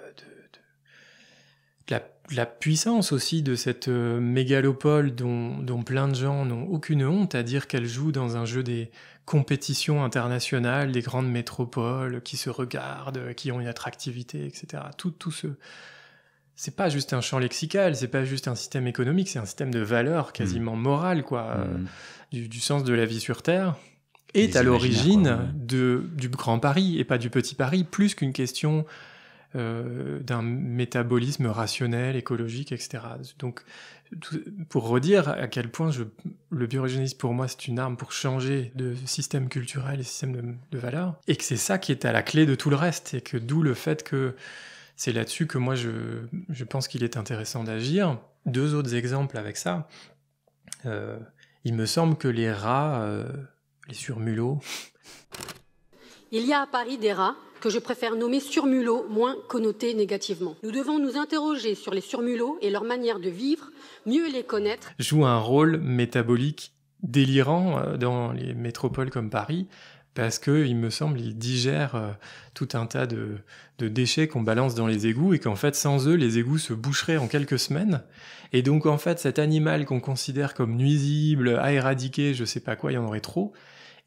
la, puissance aussi de cette euh, mégalopole dont, plein de gens n'ont aucune honte à dire qu'elle joue dans un jeu des compétitions internationales, des grandes métropoles qui se regardent, qui ont une attractivité, etc. Tout, tout ce... C'est pas juste un champ lexical, c'est pas juste un système économique, c'est un système de valeurs quasiment morale mmh. morales, quoi, mmh. euh, du, sens de la vie sur Terre est à l'origine du Grand Paris et pas du Petit Paris, plus qu'une question euh, d'un métabolisme rationnel, écologique, etc. Donc, pour redire à quel point je, le biorégionalisme, pour moi c'est une arme pour changer de système culturel et système de, valeur, valeurs, et que c'est ça qui est à la clé de tout le reste, et que d'où le fait que c'est là-dessus que moi je, je pense qu'il est intéressant d'agir. Deux autres exemples avec ça. Euh, il me semble que les rats, euh, les surmulots, il y a à Paris des rats que je préfère nommer surmulots, moins connotés négativement. Nous devons nous interroger sur les surmulots et leur manière de vivre, mieux les connaître. Joue un rôle métabolique délirant euh, dans les métropoles comme Paris, parce que, il me semble, ils digèrent euh, tout un tas de, déchets qu'on balance dans les égouts et qu'en fait, sans eux, les égouts se boucheraient en quelques semaines. Et donc, en fait, cet animal qu'on considère comme nuisible, à éradiquer, je ne sais pas quoi, il y en aurait trop,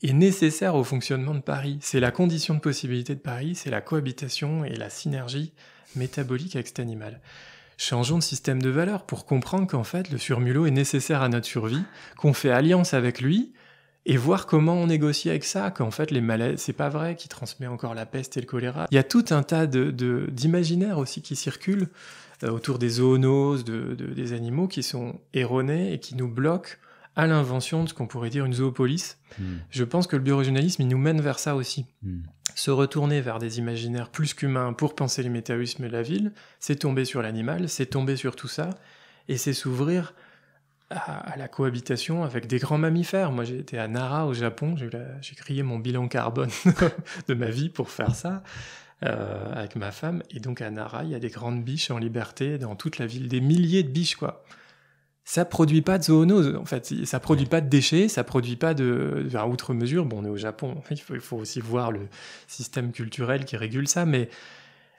est nécessaire au fonctionnement de Paris. C'est la condition de possibilité de Paris, c'est la cohabitation et la synergie métabolique avec cet animal. Changeons de système de valeurs pour comprendre qu'en fait le surmulot est nécessaire à notre survie, qu'on fait alliance avec lui et voir comment on négocie avec ça, qu'en fait les malades, c'est pas vrai, qu'il transmet encore la peste et le choléra. Il y a tout un tas d'imaginaires de, aussi qui circulent euh, autour des zoonoses, des animaux qui sont erronés et qui nous bloquent à l'invention de ce qu'on pourrait dire une zoopolis. Hmm. Je pense que le bioregionalisme, il nous mène vers ça aussi. Hmm. Se retourner vers des imaginaires plus qu'humains pour penser les météorismes et la ville, c'est tomber sur l'animal, c'est tomber sur tout ça, et c'est s'ouvrir à, la cohabitation avec des grands mammifères. Moi, j'ai été à Nara, au Japon, j'ai crié mon bilan carbone de ma vie pour faire ça. Euh, avec ma femme. Et donc à Nara, il y a des grandes biches en liberté dans toute la ville, des milliers de biches, quoi ça produit pas de zoonoses en fait, ça produit pas de déchets, ça produit pas de, enfin, outre mesure. Bon, on est au Japon, il faut, il faut aussi voir le système culturel qui régule ça, mais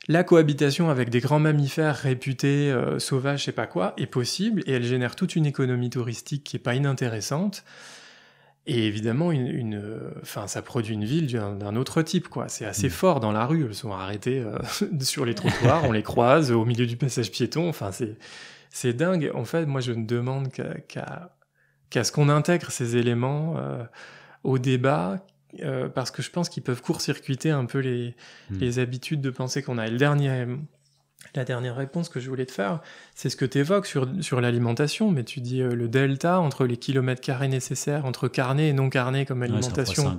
la cohabitation avec des grands mammifères réputés euh, sauvages, je sais pas quoi, est possible et elle génère toute une économie touristique qui est pas inintéressante. Et évidemment, une, ça produit une ville d'un autre type, quoi. C'est assez mm. fort dans la rue. Elles sont arrêtées euh, sur les trottoirs, on les croise au milieu du passage piéton. Enfin, c'est c'est dingue. En fait, moi, je ne demande qu'à ce qu'on intègre ces éléments euh, au débat, euh, parce que je pense qu'ils peuvent court-circuiter un peu les, hmm. habitudes de penser qu'on a. la dernière réponse que je voulais te faire, c'est ce que tu évoques sur, l'alimentation, mais tu dis euh, le delta entre les kilomètres carrés nécessaires, entre carné et non carné comme alimentation.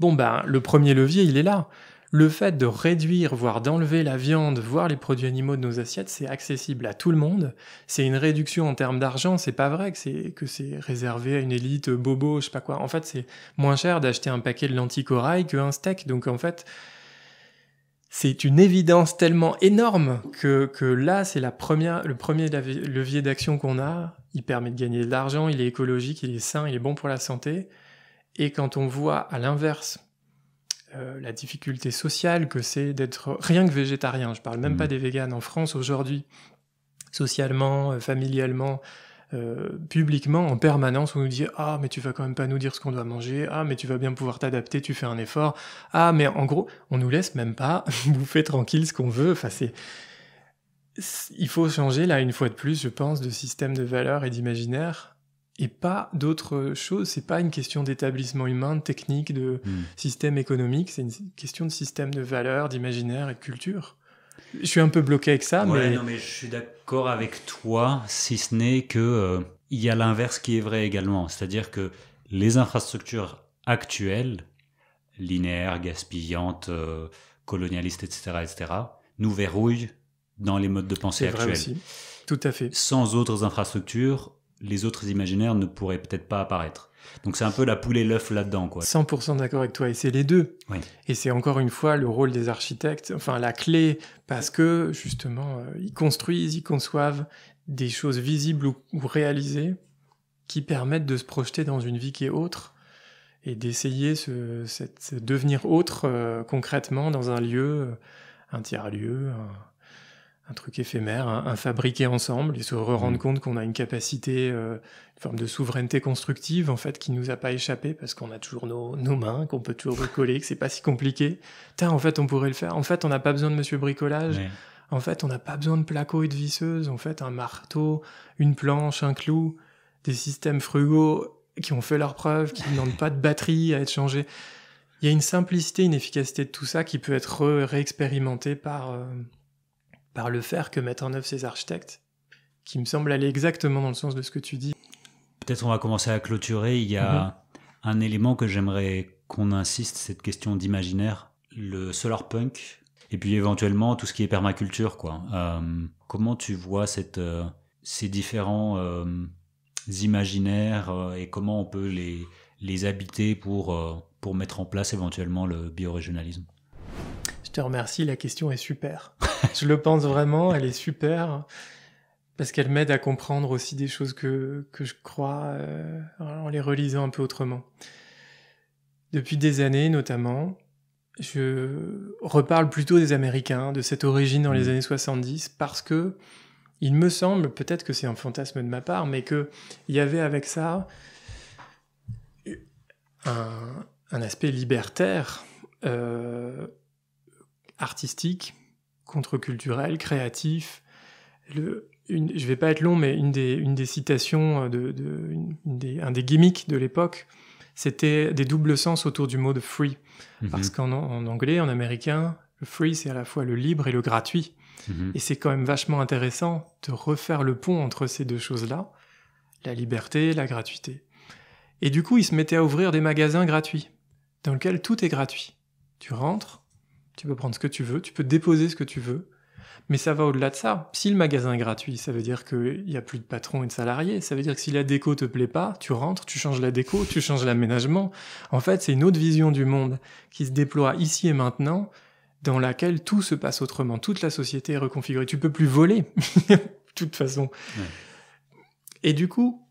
Bon, ben, le premier levier, il est là le fait de réduire, voire d'enlever la viande, voire les produits animaux de nos assiettes, c'est accessible à tout le monde. C'est une réduction en termes d'argent, c'est pas vrai que c'est, que c'est réservé à une élite bobo, je sais pas quoi. En fait, c'est moins cher d'acheter un paquet de lentilles corail qu'un steak. Donc en fait, c'est une évidence tellement énorme que, que là, c'est la première, le premier levier d'action qu'on a. Il permet de gagner de l'argent, il est écologique, il est sain, il est bon pour la santé. Et quand on voit à l'inverse euh, la difficulté sociale que c'est d'être rien que végétarien. Je parle même mmh. pas des véganes en France aujourd'hui, socialement, euh, familialement. Euh, publiquement, en permanence, on nous dit Ah, mais tu vas quand même pas nous dire ce qu'on doit manger, ah, mais tu vas bien pouvoir t'adapter, tu fais un effort, ah, mais en gros, on nous laisse même pas bouffer tranquille ce qu'on veut. Enfin, c'est. Il faut changer, là, une fois de plus, je pense, de système de valeurs et d'imaginaire et pas d'autre choses. C'est pas une question d'établissement humain, de technique, de hmm. système économique. C'est une question de système de valeurs, d'imaginaire et de culture. Je suis un peu bloqué avec ça, mais... Non, mais je suis d'accord avec toi, si ce n'est que euh, il y a l'inverse qui est vrai également. C'est-à-dire que les infrastructures actuelles, linéaires, gaspillantes, euh, colonialistes, etc., etc., nous verrouillent dans les modes de pensée actuels. Aussi. Tout à fait. Sans autres infrastructures, les autres imaginaires ne pourraient peut-être pas apparaître. Donc c'est un peu la poule et l'œuf là-dedans. quoi. 100% d'accord avec toi, et c'est les deux. Et c'est encore une fois le rôle des architectes, enfin la clé, parce que justement, euh, ils construisent, ils conçoivent des choses visibles ou, réalisées qui permettent de se projeter dans une vie qui est autre et d'essayer devenir autre euh, concrètement dans un lieu, un tiers-lieu, un truc éphémère, un, fabriqué ensemble, et se rendre mm. compte qu'on a une capacité, euh, une forme de souveraineté constructive en fait qui nous a pas échappé parce qu'on a toujours nos, nos mains, qu'on peut toujours recoller, que c'est pas si compliqué. Tiens, en fait, on pourrait le faire. En fait, on n'a pas besoin de Monsieur Bricolage. En fait, on n'a pas besoin de placo et de visseuse. En fait, un marteau, une planche, un clou, des systèmes frugaux qui ont fait leur preuve, qui n'ont pas de batterie à être changée. Il y a une simplicité, une efficacité de tout ça qui peut être réexpérimentée par euh, par le faire que mettre en œuvre ces architectes, qui me semble aller exactement dans le sens de ce que tu dis. Peut-être on va commencer à clôturer. Il y a mhm. un élément que j'aimerais qu'on insiste, cette question d'imaginaire, le solar punk, et puis éventuellement tout ce qui est permaculture. Quoi. Euh, comment tu vois euh, ces différents euh, imaginaires et comment on peut les, habiter pour, pour mettre en place éventuellement le biorégionalisme te remercie, la question est super. je le pense vraiment, elle est super. Parce qu'elle m'aide à comprendre aussi des choses que, que je crois euh, en les relisant un peu autrement. Depuis des années notamment, je reparle plutôt des Américains, de cette origine dans les mmh. années 70, parce que il me semble, peut-être que c'est un fantasme de ma part, mais qu'il y avait avec ça un, un aspect libertaire. Euh, artistique, contre-culturel, créatif. Le, ne je vais pas être long, mais une des, citations, euh, un des gimmicks de l'époque, c'était des doubles sens autour du mot de free. Mhm. Parce qu'en en anglais, en américain, le free, c'est à la fois le libre et le gratuit. Mhm. Et c'est quand même vachement intéressant de refaire le pont entre ces deux choses-là, la liberté et la gratuité. Et du coup, ils se mettaient à ouvrir des magasins gratuits, dans lesquels tout est gratuit. Tu rentres, tu peux prendre ce que tu veux, tu peux déposer ce que tu veux, mais ça va au-delà de ça. Si le magasin est gratuit, ça veut dire qu'il n'y a plus de patron et de salariés Ça veut dire que si la déco te plaît pas, tu rentres, tu changes la déco, tu changes l'aménagement. En fait, c'est une autre vision du monde qui se déploie ici et maintenant, dans laquelle tout se passe autrement. Toute la société est reconfigurée. Tu peux plus voler, de toute façon. Et du coup,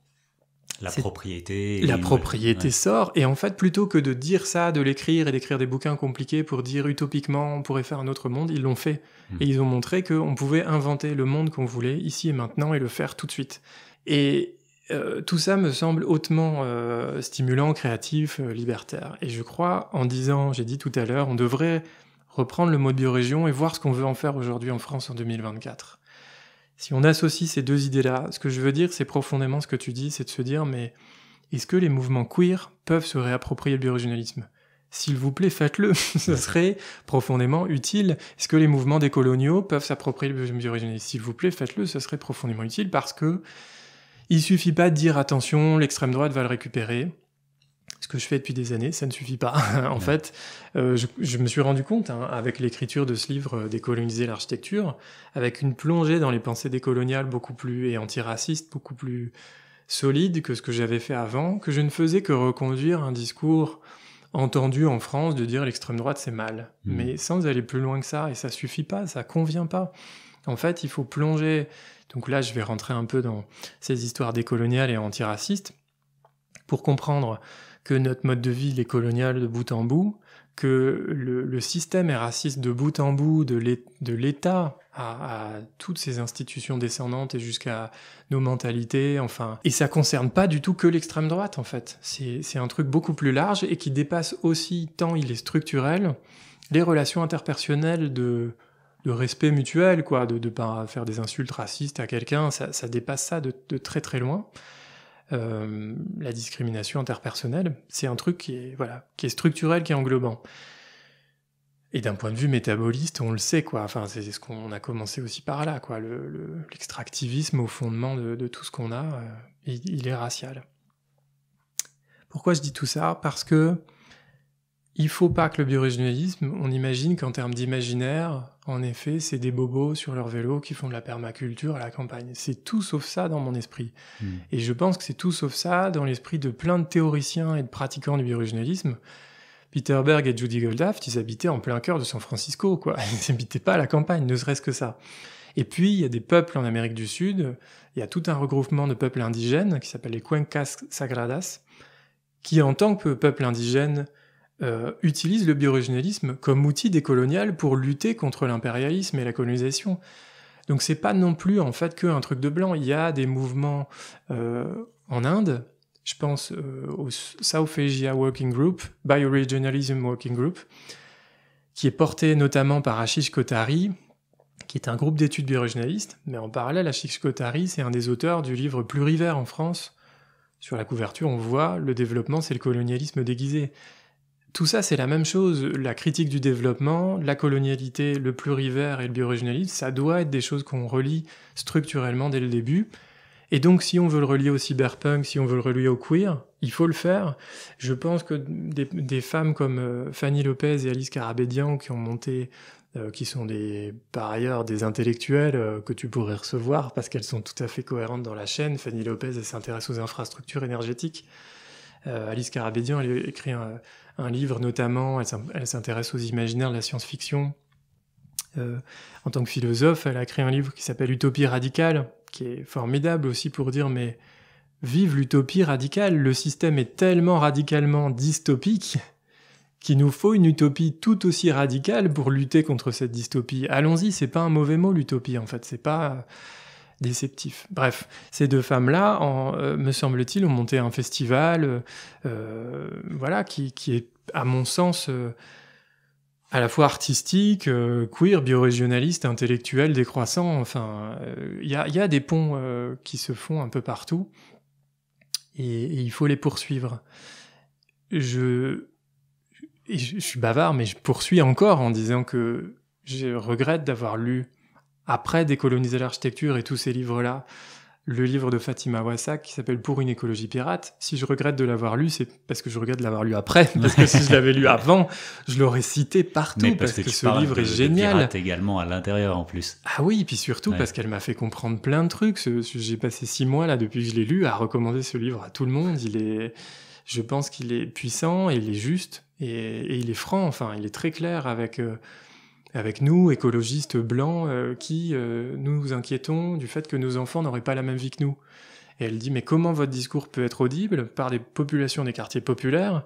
la propriété. La propriété sort. Et en fait, plutôt que de dire ça, de l'écrire et d'écrire des bouquins compliqués pour dire utopiquement on pourrait faire un autre monde, ils l'ont fait. Hmm. Et ils ont montré qu'on pouvait inventer le monde qu'on voulait ici et maintenant et le faire tout de suite. Et euh, tout ça me semble hautement euh, stimulant, créatif, euh, libertaire. Et je crois, en disant, j'ai dit tout à l'heure, on devrait reprendre le mot de région et voir ce qu'on veut en faire aujourd'hui en France en 2024. Si on associe ces deux idées-là, ce que je veux dire, c'est profondément ce que tu dis, c'est de se dire, mais est-ce que les mouvements queer peuvent se réapproprier le bioriginalisme S'il vous plaît, faites-le, ce serait profondément utile. Est-ce que les mouvements décoloniaux peuvent s'approprier le bioriginalisme S'il vous plaît, faites-le, ce serait profondément utile parce que il suffit pas de dire attention, l'extrême droite va le récupérer ce que je fais depuis des années, ça ne suffit pas. en fait, euh, je, me suis rendu compte, hein, avec l'écriture de ce livre euh, Décoloniser l'architecture, avec une plongée dans les pensées décoloniales beaucoup plus et antiracistes, beaucoup plus solides que ce que j'avais fait avant, que je ne faisais que reconduire un discours entendu en France de dire l'extrême droite c'est mal, mmh. mais sans aller plus loin que ça, et ça suffit pas, ça convient pas. En fait, il faut plonger. Donc là, je vais rentrer un peu dans ces histoires décoloniales et antiracistes pour comprendre que notre mode de vie est colonial de bout en bout, que le, système est raciste de bout en bout, de l'État à, toutes ces institutions descendantes et jusqu'à nos mentalités, enfin. Et ça concerne pas du tout que l'extrême droite, en fait. C'est un truc beaucoup plus large et qui dépasse aussi, tant il est structurel, les relations interpersonnelles de, respect mutuel, quoi, de ne pas faire des insultes racistes à quelqu'un, ça, dépasse ça de très très loin. Euh, la discrimination interpersonnelle, c'est un truc qui est, voilà, qui est structurel, qui est englobant. Et d'un point de vue métaboliste, on le sait, quoi. Enfin, c'est ce qu'on a commencé aussi par là, quoi. L'extractivisme au fondement de, tout ce qu'on a, euh, il, est racial. Pourquoi je dis tout ça Parce que il faut pas que le biorégionalisme, on imagine qu'en termes d'imaginaire, en effet, c'est des bobos sur leur vélo qui font de la permaculture à la campagne. C'est tout sauf ça dans mon esprit. Hmm. Et je pense que c'est tout sauf ça dans l'esprit de plein de théoriciens et de pratiquants du biorégionalisme. Peter Berg et Judy Goldaft, ils habitaient en plein cœur de San Francisco, quoi. Ils n'habitaient pas à la campagne, ne serait-ce que ça. Et puis, il y a des peuples en Amérique du Sud, il y a tout un regroupement de peuples indigènes qui s'appelle les Cuencas Sagradas, qui en tant que peuple indigène euh, utilisent utilise le bioregionalisme comme outil décolonial pour lutter contre l'impérialisme et la colonisation. Donc c'est pas non plus en fait qu'un truc de blanc. Il y a des mouvements euh, en Inde, je pense euh, au South Asia Working Group, Bioregionalism Working Group, qui est porté notamment par Ashish Kotari, qui est un groupe d'études bioregionalistes, mais en parallèle, Ashish Kotari, c'est un des auteurs du livre Plurivers en France. Sur la couverture, on voit le développement, c'est le colonialisme déguisé. Tout ça, c'est la même chose. La critique du développement, la colonialité, le plurivers et le biorégionalisme, ça doit être des choses qu'on relie structurellement dès le début. Et donc, si on veut le relier au cyberpunk, si on veut le relier au queer, il faut le faire. Je pense que des, femmes comme euh, Fanny Lopez et Alice Carabédian qui ont monté, euh, qui sont des, par ailleurs des intellectuelles euh, que tu pourrais recevoir parce qu'elles sont tout à fait cohérentes dans la chaîne. Fanny Lopez, elle s'intéresse aux infrastructures énergétiques. Alice Carabédian, elle écrit un, un livre notamment, elle, s'intéresse aux imaginaires de la science-fiction. Euh, en tant que philosophe, elle a créé un livre qui s'appelle Utopie radicale, qui est formidable aussi pour dire mais vive l'utopie radicale, le système est tellement radicalement dystopique qu'il nous faut une utopie tout aussi radicale pour lutter contre cette dystopie. Allons-y, c'est pas un mauvais mot l'utopie en fait, c'est pas déceptif. Bref, ces deux femmes-là, euh, me semble-t-il, ont monté un festival, euh, euh, voilà, qui, est, à mon sens, à la fois artistique, queer, biorégionaliste, intellectuel, décroissant. Enfin, il y a, des ponts qui se font un peu partout, et, il faut les poursuivre. je suis bavard, mais je poursuis encore en disant que je regrette d'avoir lu après décoloniser l'architecture et tous ces livres-là, le livre de Fatima Wassak qui s'appelle Pour une écologie pirate. Si je regrette de l'avoir lu, c'est parce que je regrette de l'avoir lu après, parce que si je l'avais lu avant, je l'aurais cité partout, parce, que, ce livre est génial. Pirate également à l'intérieur en plus. Ah oui, et puis surtout parce qu'elle m'a fait comprendre plein de trucs. J'ai passé six mois là depuis que je l'ai lu à recommander ce livre à tout le monde. Il est, je pense qu'il est puissant, il est juste et, il est franc. Enfin, il est très clair avec. Euh, avec nous, écologistes blancs, euh, qui euh, nous, inquiétons du fait que nos enfants n'auraient pas la même vie que nous. Et elle dit, mais comment votre discours peut être audible par des populations des quartiers populaires,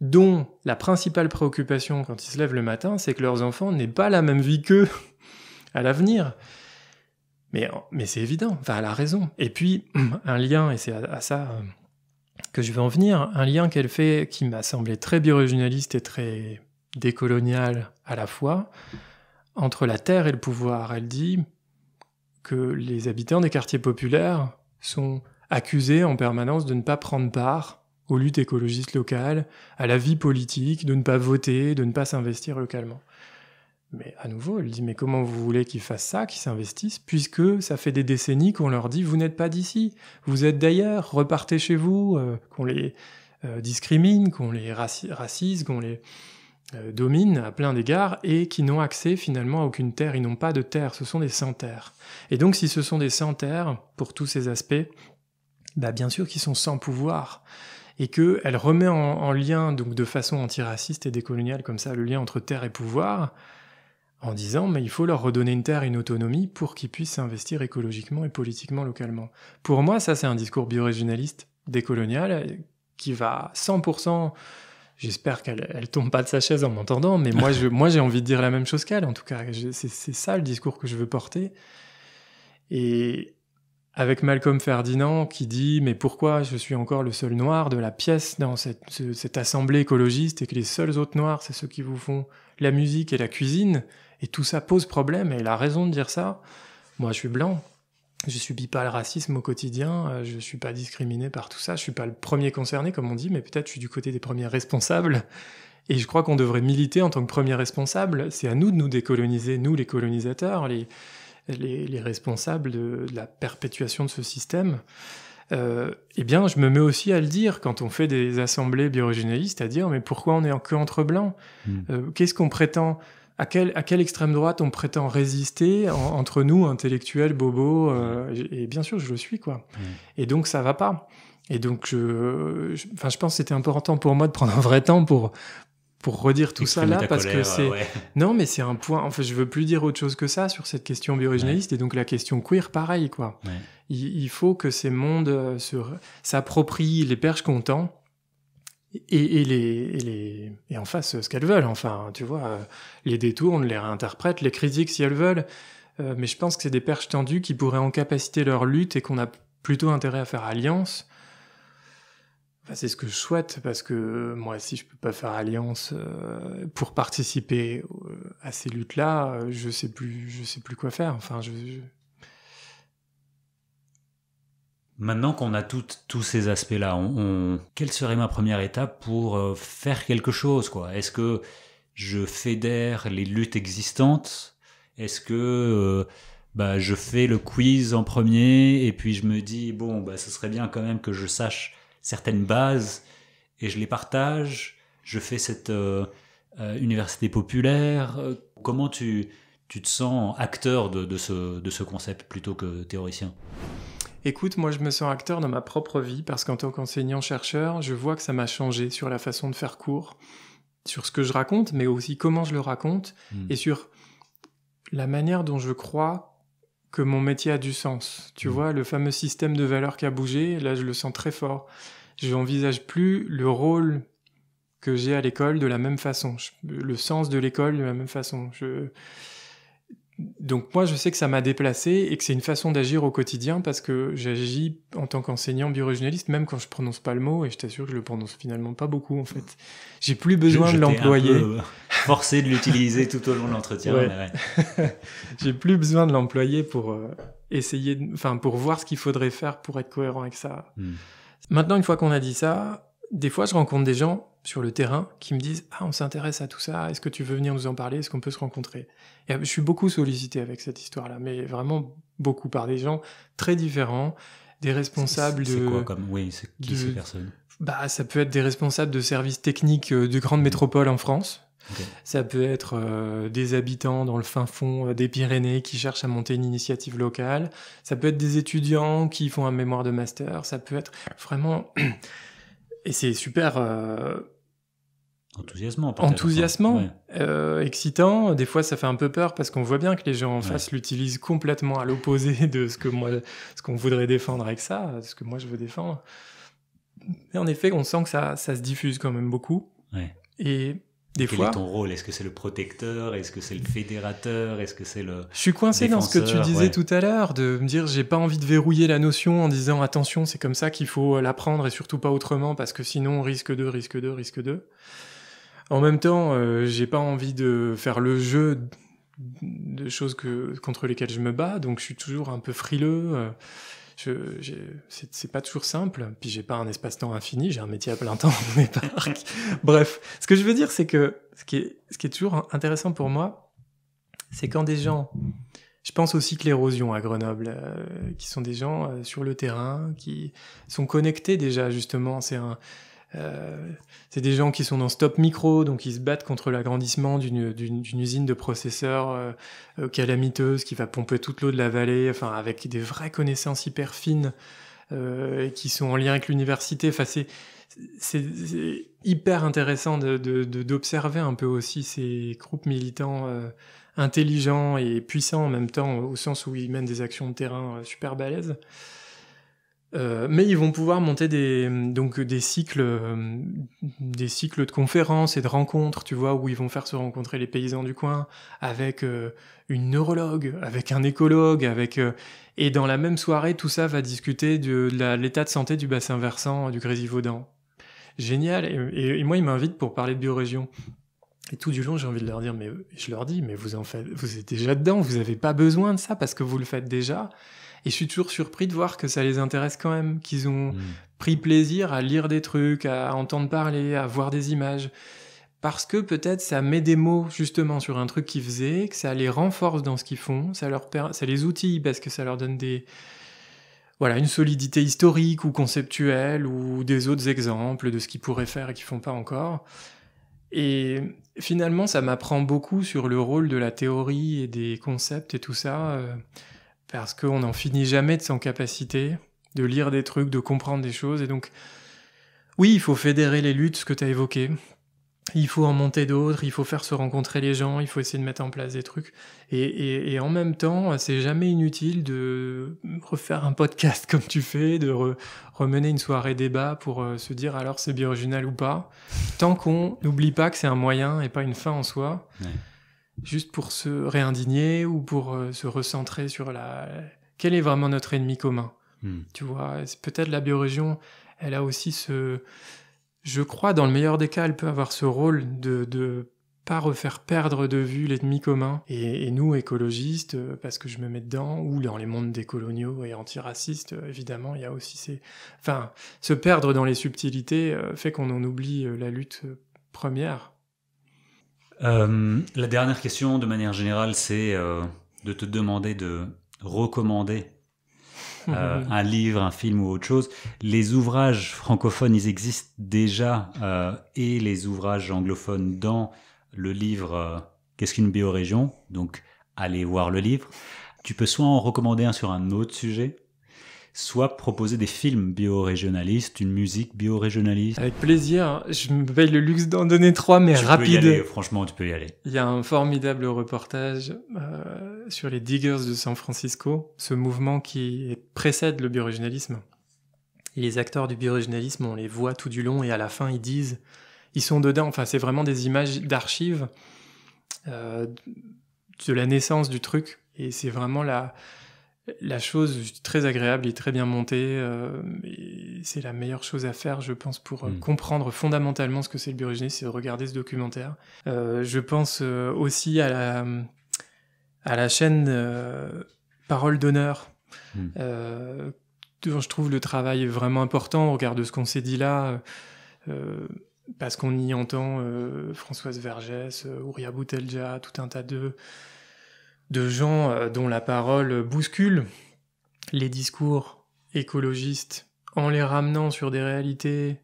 dont la principale préoccupation quand ils se lèvent le matin, c'est que leurs enfants n'aient pas la même vie qu'eux à l'avenir mais, mais c'est évident, enfin, elle a raison. Et puis, un lien, et c'est à, ça euh, que je vais en venir, un lien qu'elle fait qui m'a semblé très bioriginaliste et très décoloniale à la fois, entre la terre et le pouvoir. Elle dit que les habitants des quartiers populaires sont accusés en permanence de ne pas prendre part aux luttes écologistes locales, à la vie politique, de ne pas voter, de ne pas s'investir localement. Mais à nouveau, elle dit Mais comment vous voulez qu'ils fassent ça, qu'ils s'investissent, puisque ça fait des décennies qu'on leur dit Vous n'êtes pas d'ici, vous êtes d'ailleurs, repartez chez vous, euh, qu'on les euh, discrimine, qu'on les racise, qu'on les euh, dominent à plein d'égards et qui n'ont accès finalement à aucune terre, ils n'ont pas de terre, ce sont des sans-terres. Et donc si ce sont des sans-terres, pour tous ces aspects, bah bien sûr qu'ils sont sans pouvoir et qu'elle remet en, lien, donc de façon antiraciste et décoloniale comme ça, le lien entre terre et pouvoir, en disant mais il faut leur redonner une terre, une autonomie pour qu'ils puissent s'investir écologiquement et politiquement localement. Pour moi, ça c'est un discours biorégionaliste décolonial qui va 100% J'espère qu'elle ne tombe pas de sa chaise en m'entendant, mais moi, moi, j'ai envie de dire la même chose qu'elle. En tout cas, c'est, ça le discours que je veux porter. Et avec Malcolm Ferdinand qui dit Mais pourquoi je suis encore le seul noir de la pièce dans cette, assemblée écologiste et que les seuls autres noirs, c'est ceux qui vous font la musique et la cuisine Et tout ça pose problème, et il a raison de dire ça. Moi, je suis blanc je subis pas le racisme au quotidien, euh, je suis pas discriminé par tout ça, je suis pas le premier concerné comme on dit, mais peut-être je suis du côté des premiers responsables. Et je crois qu'on devrait militer en tant que premiers responsables. C'est à nous de nous décoloniser, nous les colonisateurs, les, les, responsables de, la perpétuation de ce système. Euh, eh bien, je me mets aussi à le dire quand on fait des assemblées biorégionalistes, à dire mais pourquoi on est en queue entre blancs hmm. euh, Qu'est-ce qu'on prétend à quelle, à quelle extrême droite on prétend résister entre nous, intellectuels, bobos euh, et, bien sûr, je le suis, quoi. Et donc, ça va pas. Et donc, je, enfin, je pense que c'était important pour moi de prendre un vrai temps pour, pour redire tout ça là, parce que c'est. Non, mais c'est un point. En fait, je veux plus dire autre chose que ça sur cette question bioriginaliste et donc la question queer, pareil, quoi. Il, faut que ces mondes euh, se, s'approprient les perches qu'on et, et, les, et, les, et en face ce qu'elles veulent. Enfin, tu vois, euh, les détournent, les réinterprètent, les critiquent si elles veulent. Euh, mais je pense que c'est des perches tendues qui pourraient encapaciter leur lutte et qu'on a plutôt intérêt à faire alliance. Enfin, c'est ce que je souhaite parce que moi, si je peux pas faire alliance euh, pour participer à ces luttes-là, je sais plus, je sais plus quoi faire. Enfin, je Maintenant qu'on a tous ces aspects-là, on, quelle serait ma première étape pour euh, faire quelque chose Est-ce que je fédère les luttes existantes Est-ce que euh, bah, je fais le quiz en premier et puis je me dis, bon, bah, ce serait bien quand même que je sache certaines bases et je les partage Je fais cette euh, université populaire Comment tu, te sens acteur de ce concept plutôt que théoricien Écoute, moi je me sens acteur dans ma propre vie parce qu'en tant qu'enseignant-chercheur, je vois que ça m'a changé sur la façon de faire cours, sur ce que je raconte, mais aussi comment je le raconte hmm. et sur la manière dont je crois que mon métier a du sens. Tu hmm. vois, le fameux système de valeurs qui a bougé, là je le sens très fort. Je n'envisage plus le rôle que j'ai à l'école de la même façon, le sens de l'école de la même façon. Je donc moi, je sais que ça m'a déplacé et que c'est une façon d'agir au quotidien parce que j'agis en tant qu'enseignant biorégionaliste, même quand je prononce pas le mot, et je t'assure que je le prononce finalement pas beaucoup en fait. J'ai plus besoin de l'employer. forcé de l'utiliser tout au long de l'entretien. J'ai plus besoin de l'employer pour euh, essayer, enfin pour voir ce qu'il faudrait faire pour être cohérent avec ça. Hmm. Maintenant, une fois qu'on a dit ça, des fois je rencontre des gens sur le terrain qui me disent Ah, on s'intéresse à tout ça, est-ce que tu veux venir nous en parler, est-ce qu'on peut se rencontrer Et euh, je suis beaucoup sollicité avec cette histoire-là, mais vraiment beaucoup par des gens très différents, des responsables de. C'est quoi comme. Oui, c'est qui ces personnes bah, ça peut être des responsables de services techniques euh, de grandes hmm. métropoles en France. Ça peut être euh, des habitants dans le fin fond des Pyrénées qui cherchent à monter une initiative locale. Ça peut être des étudiants qui font un mémoire de master. Ça peut être vraiment Et c'est super. Euh, enthousiasmant. Enthousiasmant, euh, excitant. Des fois, ça fait un peu peur parce qu'on voit bien que les gens en face l'utilisent complètement à l'opposé de ce que moi, ce qu'on voudrait défendre avec ça, ce que moi je veux défendre. Mais en effet, on sent que ça, ça se diffuse quand même beaucoup. Et quel est ton rôle Est-ce que c'est le protecteur Est-ce que c'est le fédérateur Est-ce que c'est le. Je suis coincé dans ce que tu disais tout à l'heure, de me dire j'ai pas envie de verrouiller la notion en disant attention, c'est comme ça qu'il faut euh, l'apprendre et surtout pas autrement parce que sinon on risque de, risque de, risque de. En même temps, je euh, j'ai pas envie de faire le jeu de choses que, contre lesquelles je me bats, donc je suis toujours un peu frileux. Euh, je, c'est, pas toujours simple. Puis j'ai pas un espace-temps infini, j'ai un métier à plein temps mes parcs. Bref, ce que je veux dire, c'est que ce qui est, ce qui est toujours intéressant pour moi, c'est quand des gens, je pense aussi que l'érosion à Grenoble, euh, qui sont des gens euh, sur le terrain, qui sont connectés déjà justement. C'est un, euh, c'est des gens qui sont dans stop micro, donc ils se battent contre l'agrandissement d'une usine de processeurs euh, euh, calamiteuse qui va pomper toute l'eau de la vallée, enfin avec des vraies connaissances hyper fines qui sont en lien avec l'université. Enfin, c'est hyper intéressant d'observer de, un peu aussi ces groupes militants intelligents et puissants en même temps, au sens où ils mènent des actions de terrain super balèzes. Euh, mais ils vont pouvoir monter des, cycles, euh, des cycles de conférences et de rencontres, tu vois, où ils vont faire se rencontrer les paysans du coin avec euh, une neurologue, avec un écologue, avec et dans la même soirée, tout ça va discuter de, l'état de santé du bassin versant du Grésivaudan. Génial. Et, moi, ils m'invitent pour parler de biorégion. Et tout du long, j'ai envie de leur dire, mais je leur dis, mais vous en faites, vous êtes déjà dedans, vous n'avez pas besoin de ça parce que vous le faites déjà. Et je suis toujours surpris de voir que ça les intéresse quand même, qu'ils ont mm. pris plaisir à lire des trucs, à entendre parler, à voir des images. Parce que peut-être ça met des mots justement sur un truc qu'ils faisaient, que ça les renforce dans ce qu'ils font, ça, leur ça les outille parce que ça leur donne des, voilà, une solidité historique ou conceptuelle ou des autres exemples de ce qu'ils pourraient faire et qu'ils font pas encore. Et finalement, ça m'apprend beaucoup sur le rôle de la théorie et des concepts et tout ça. Euh, parce qu'on n'en finit jamais de son capacité de lire des trucs, de comprendre des choses. Et donc, oui, il faut fédérer les luttes, ce que tu as évoqué. Il faut en monter d'autres, il faut faire se rencontrer les gens, il faut essayer de mettre en place des trucs. Et, en même temps, c'est jamais inutile de refaire un podcast comme tu fais, de remener une soirée débat pour euh, se dire alors c'est bien original ou pas, tant qu'on n'oublie pas que c'est un moyen et pas une fin en soi juste pour se réindigner ou pour euh, se recentrer sur la quel est vraiment notre ennemi commun. Hmm. Tu vois, peut-être la biorégion, elle a aussi ce je crois dans le meilleur des cas, elle peut avoir ce rôle de, de pas refaire perdre de vue l'ennemi commun. Et, nous, écologistes, euh, parce que je me mets dedans, ou dans les mondes décoloniaux et antiracistes, euh, évidemment, il y a aussi ces... Enfin, se perdre dans les subtilités fait qu'on en oublie la lutte première euh, la dernière question, de manière générale, c'est euh, de te demander de recommander euh, un livre, un film ou autre chose. Les ouvrages francophones, ils existent déjà, et les ouvrages anglophones dans le livre Qu'est-ce qu'une biorégion Donc, allez voir le livre. Tu peux soit en recommander un sur un autre sujet, soit proposer des films biorégionalistes, une musique biorégionaliste. Avec plaisir, hein. je me paye le luxe d'en donner trois, mais rapide. franchement, tu peux y aller. Il y a un formidable reportage euh, sur les Diggers de San Francisco, ce mouvement qui précède le biorégionalisme. les acteurs du biorégionalisme, on les voit tout du long et à la fin, ils disent, ils sont dedans. Enfin, c'est vraiment des images d'archives euh, de la naissance du truc. Et c'est vraiment la, la chose très agréable et très bien montée. Euh, c'est la meilleure chose à faire, je pense, pour euh, mm. comprendre fondamentalement ce que c'est le biorégine, c'est de regarder ce documentaire. Euh, je pense aussi à la, chaîne Parole d'honneur. Mm. je trouve le travail vraiment important au regard de ce qu'on s'est dit là, parce qu'on y entend Françoise Vergès, Ouria Boutelja, tout un tas d'eux de gens euh, dont la parole bouscule les discours écologistes en les ramenant sur des réalités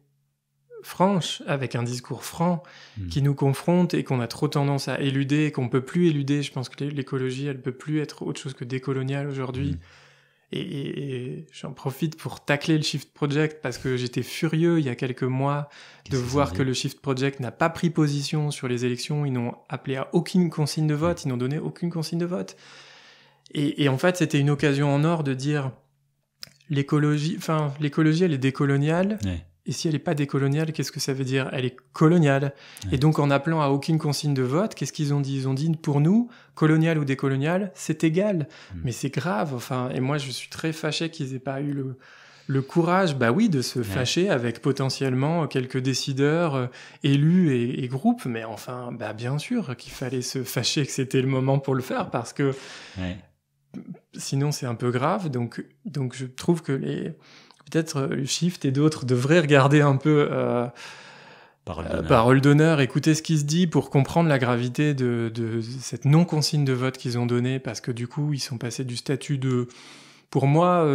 franches, avec un discours franc hmm. qui nous confronte et qu'on a trop tendance à éluder, qu'on peut plus éluder. Je pense que l'écologie, elle peut plus être autre chose que décoloniale aujourd'hui. Hmm et, j'en profite pour tacler le Shift Project parce que j'étais furieux il y a quelques mois de voir que le Shift Project n'a pas pris position sur les élections. Ils n'ont appelé à aucune consigne de vote, mm. ils n'ont donné aucune consigne de vote. Et, et en fait, c'était une occasion en or de dire l'écologie, enfin l'écologie, elle est décoloniale. Et si elle n'est pas décoloniale, qu'est-ce que ça veut dire Elle est coloniale. Et donc en appelant à aucune consigne de vote, qu'est-ce qu'ils ont dit Ils ont dit pour nous, colonial ou décolonial, c'est égal. Mm. Mais c'est grave. Enfin, et moi je suis très fâché qu'ils aient pas eu le, courage, bah oui, de se fâcher avec potentiellement quelques décideurs euh, élus et, groupes, mais enfin, bah bien sûr qu'il fallait se fâcher, que c'était le moment pour le faire, parce que sinon c'est un peu grave. Donc, donc je trouve que les, peut-être euh, Shift et d'autres devraient regarder un peu euh, euh, parole d'honneur, écouter ce qui se dit pour comprendre la gravité de, cette non-consigne de vote qu'ils ont donnée, parce que du coup, ils sont passés du statut de, pour moi,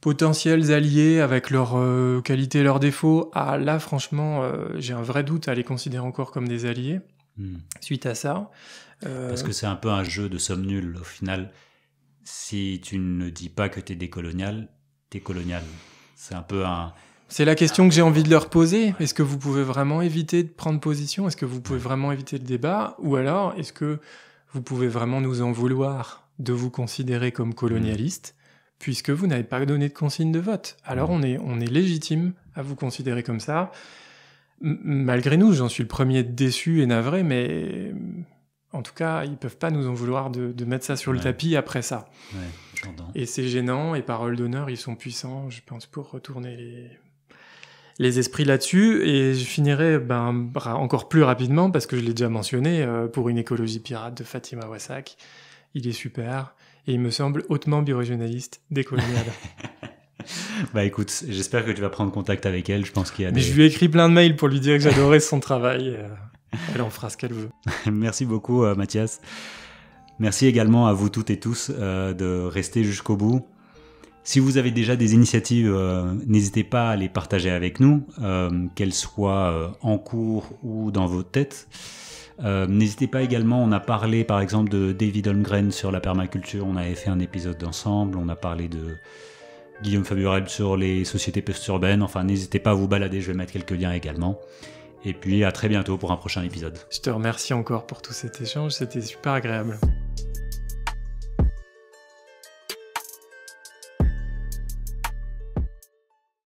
potentiels alliés avec leurs qualités leurs défauts, à là, franchement, j'ai un vrai doute à les considérer encore comme des alliés, hmm. suite à ça. Parce que c'est un peu un jeu de somme nulle, au final. Si tu ne dis pas que tu es décolonial, décoloniale C'est un peu un... C'est la question que j'ai envie de leur poser. Est-ce que vous pouvez vraiment éviter de prendre position Est-ce que vous pouvez vraiment éviter le débat Ou alors, est-ce que vous pouvez vraiment nous en vouloir de vous considérer comme colonialiste puisque vous n'avez pas donné de consigne de vote Alors on est, on est légitime à vous considérer comme ça. malgré nous, j'en suis le premier déçu et navré, mais en tout cas, ils peuvent pas nous en vouloir de, mettre ça sur le tapis après ça. Ouais. Et c'est gênant, et paroles d'honneur, ils sont puissants, je pense, pour retourner les, esprits là-dessus. Et je finirai ben, encore plus rapidement, parce que je l'ai déjà mentionné, euh, pour une écologie pirate de Fatima Wassak. Il est super, et il me semble hautement biorégionaliste, décolonial. bah écoute, j'espère que tu vas prendre contact avec elle, je pense qu'il y a... Des... Mais je lui ai écrit plein de mails pour lui dire que j'adorais son travail. Euh, elle en fera ce qu'elle veut. Merci beaucoup, euh, Mathias. Merci également à vous toutes et tous euh, de rester jusqu'au bout. Si vous avez déjà des initiatives, euh, n'hésitez pas à les partager avec nous, euh, qu'elles soient en cours ou dans vos têtes. n'hésitez pas également, on a parlé par exemple de David Holmgren sur la permaculture, on avait fait un épisode d'ensemble, on a parlé de Guillaume Faburel sur les sociétés post Enfin, n'hésitez pas à vous balader, je vais mettre quelques liens également. Et puis à très bientôt pour un prochain épisode. Je te remercie encore pour tout cet échange, c'était super agréable.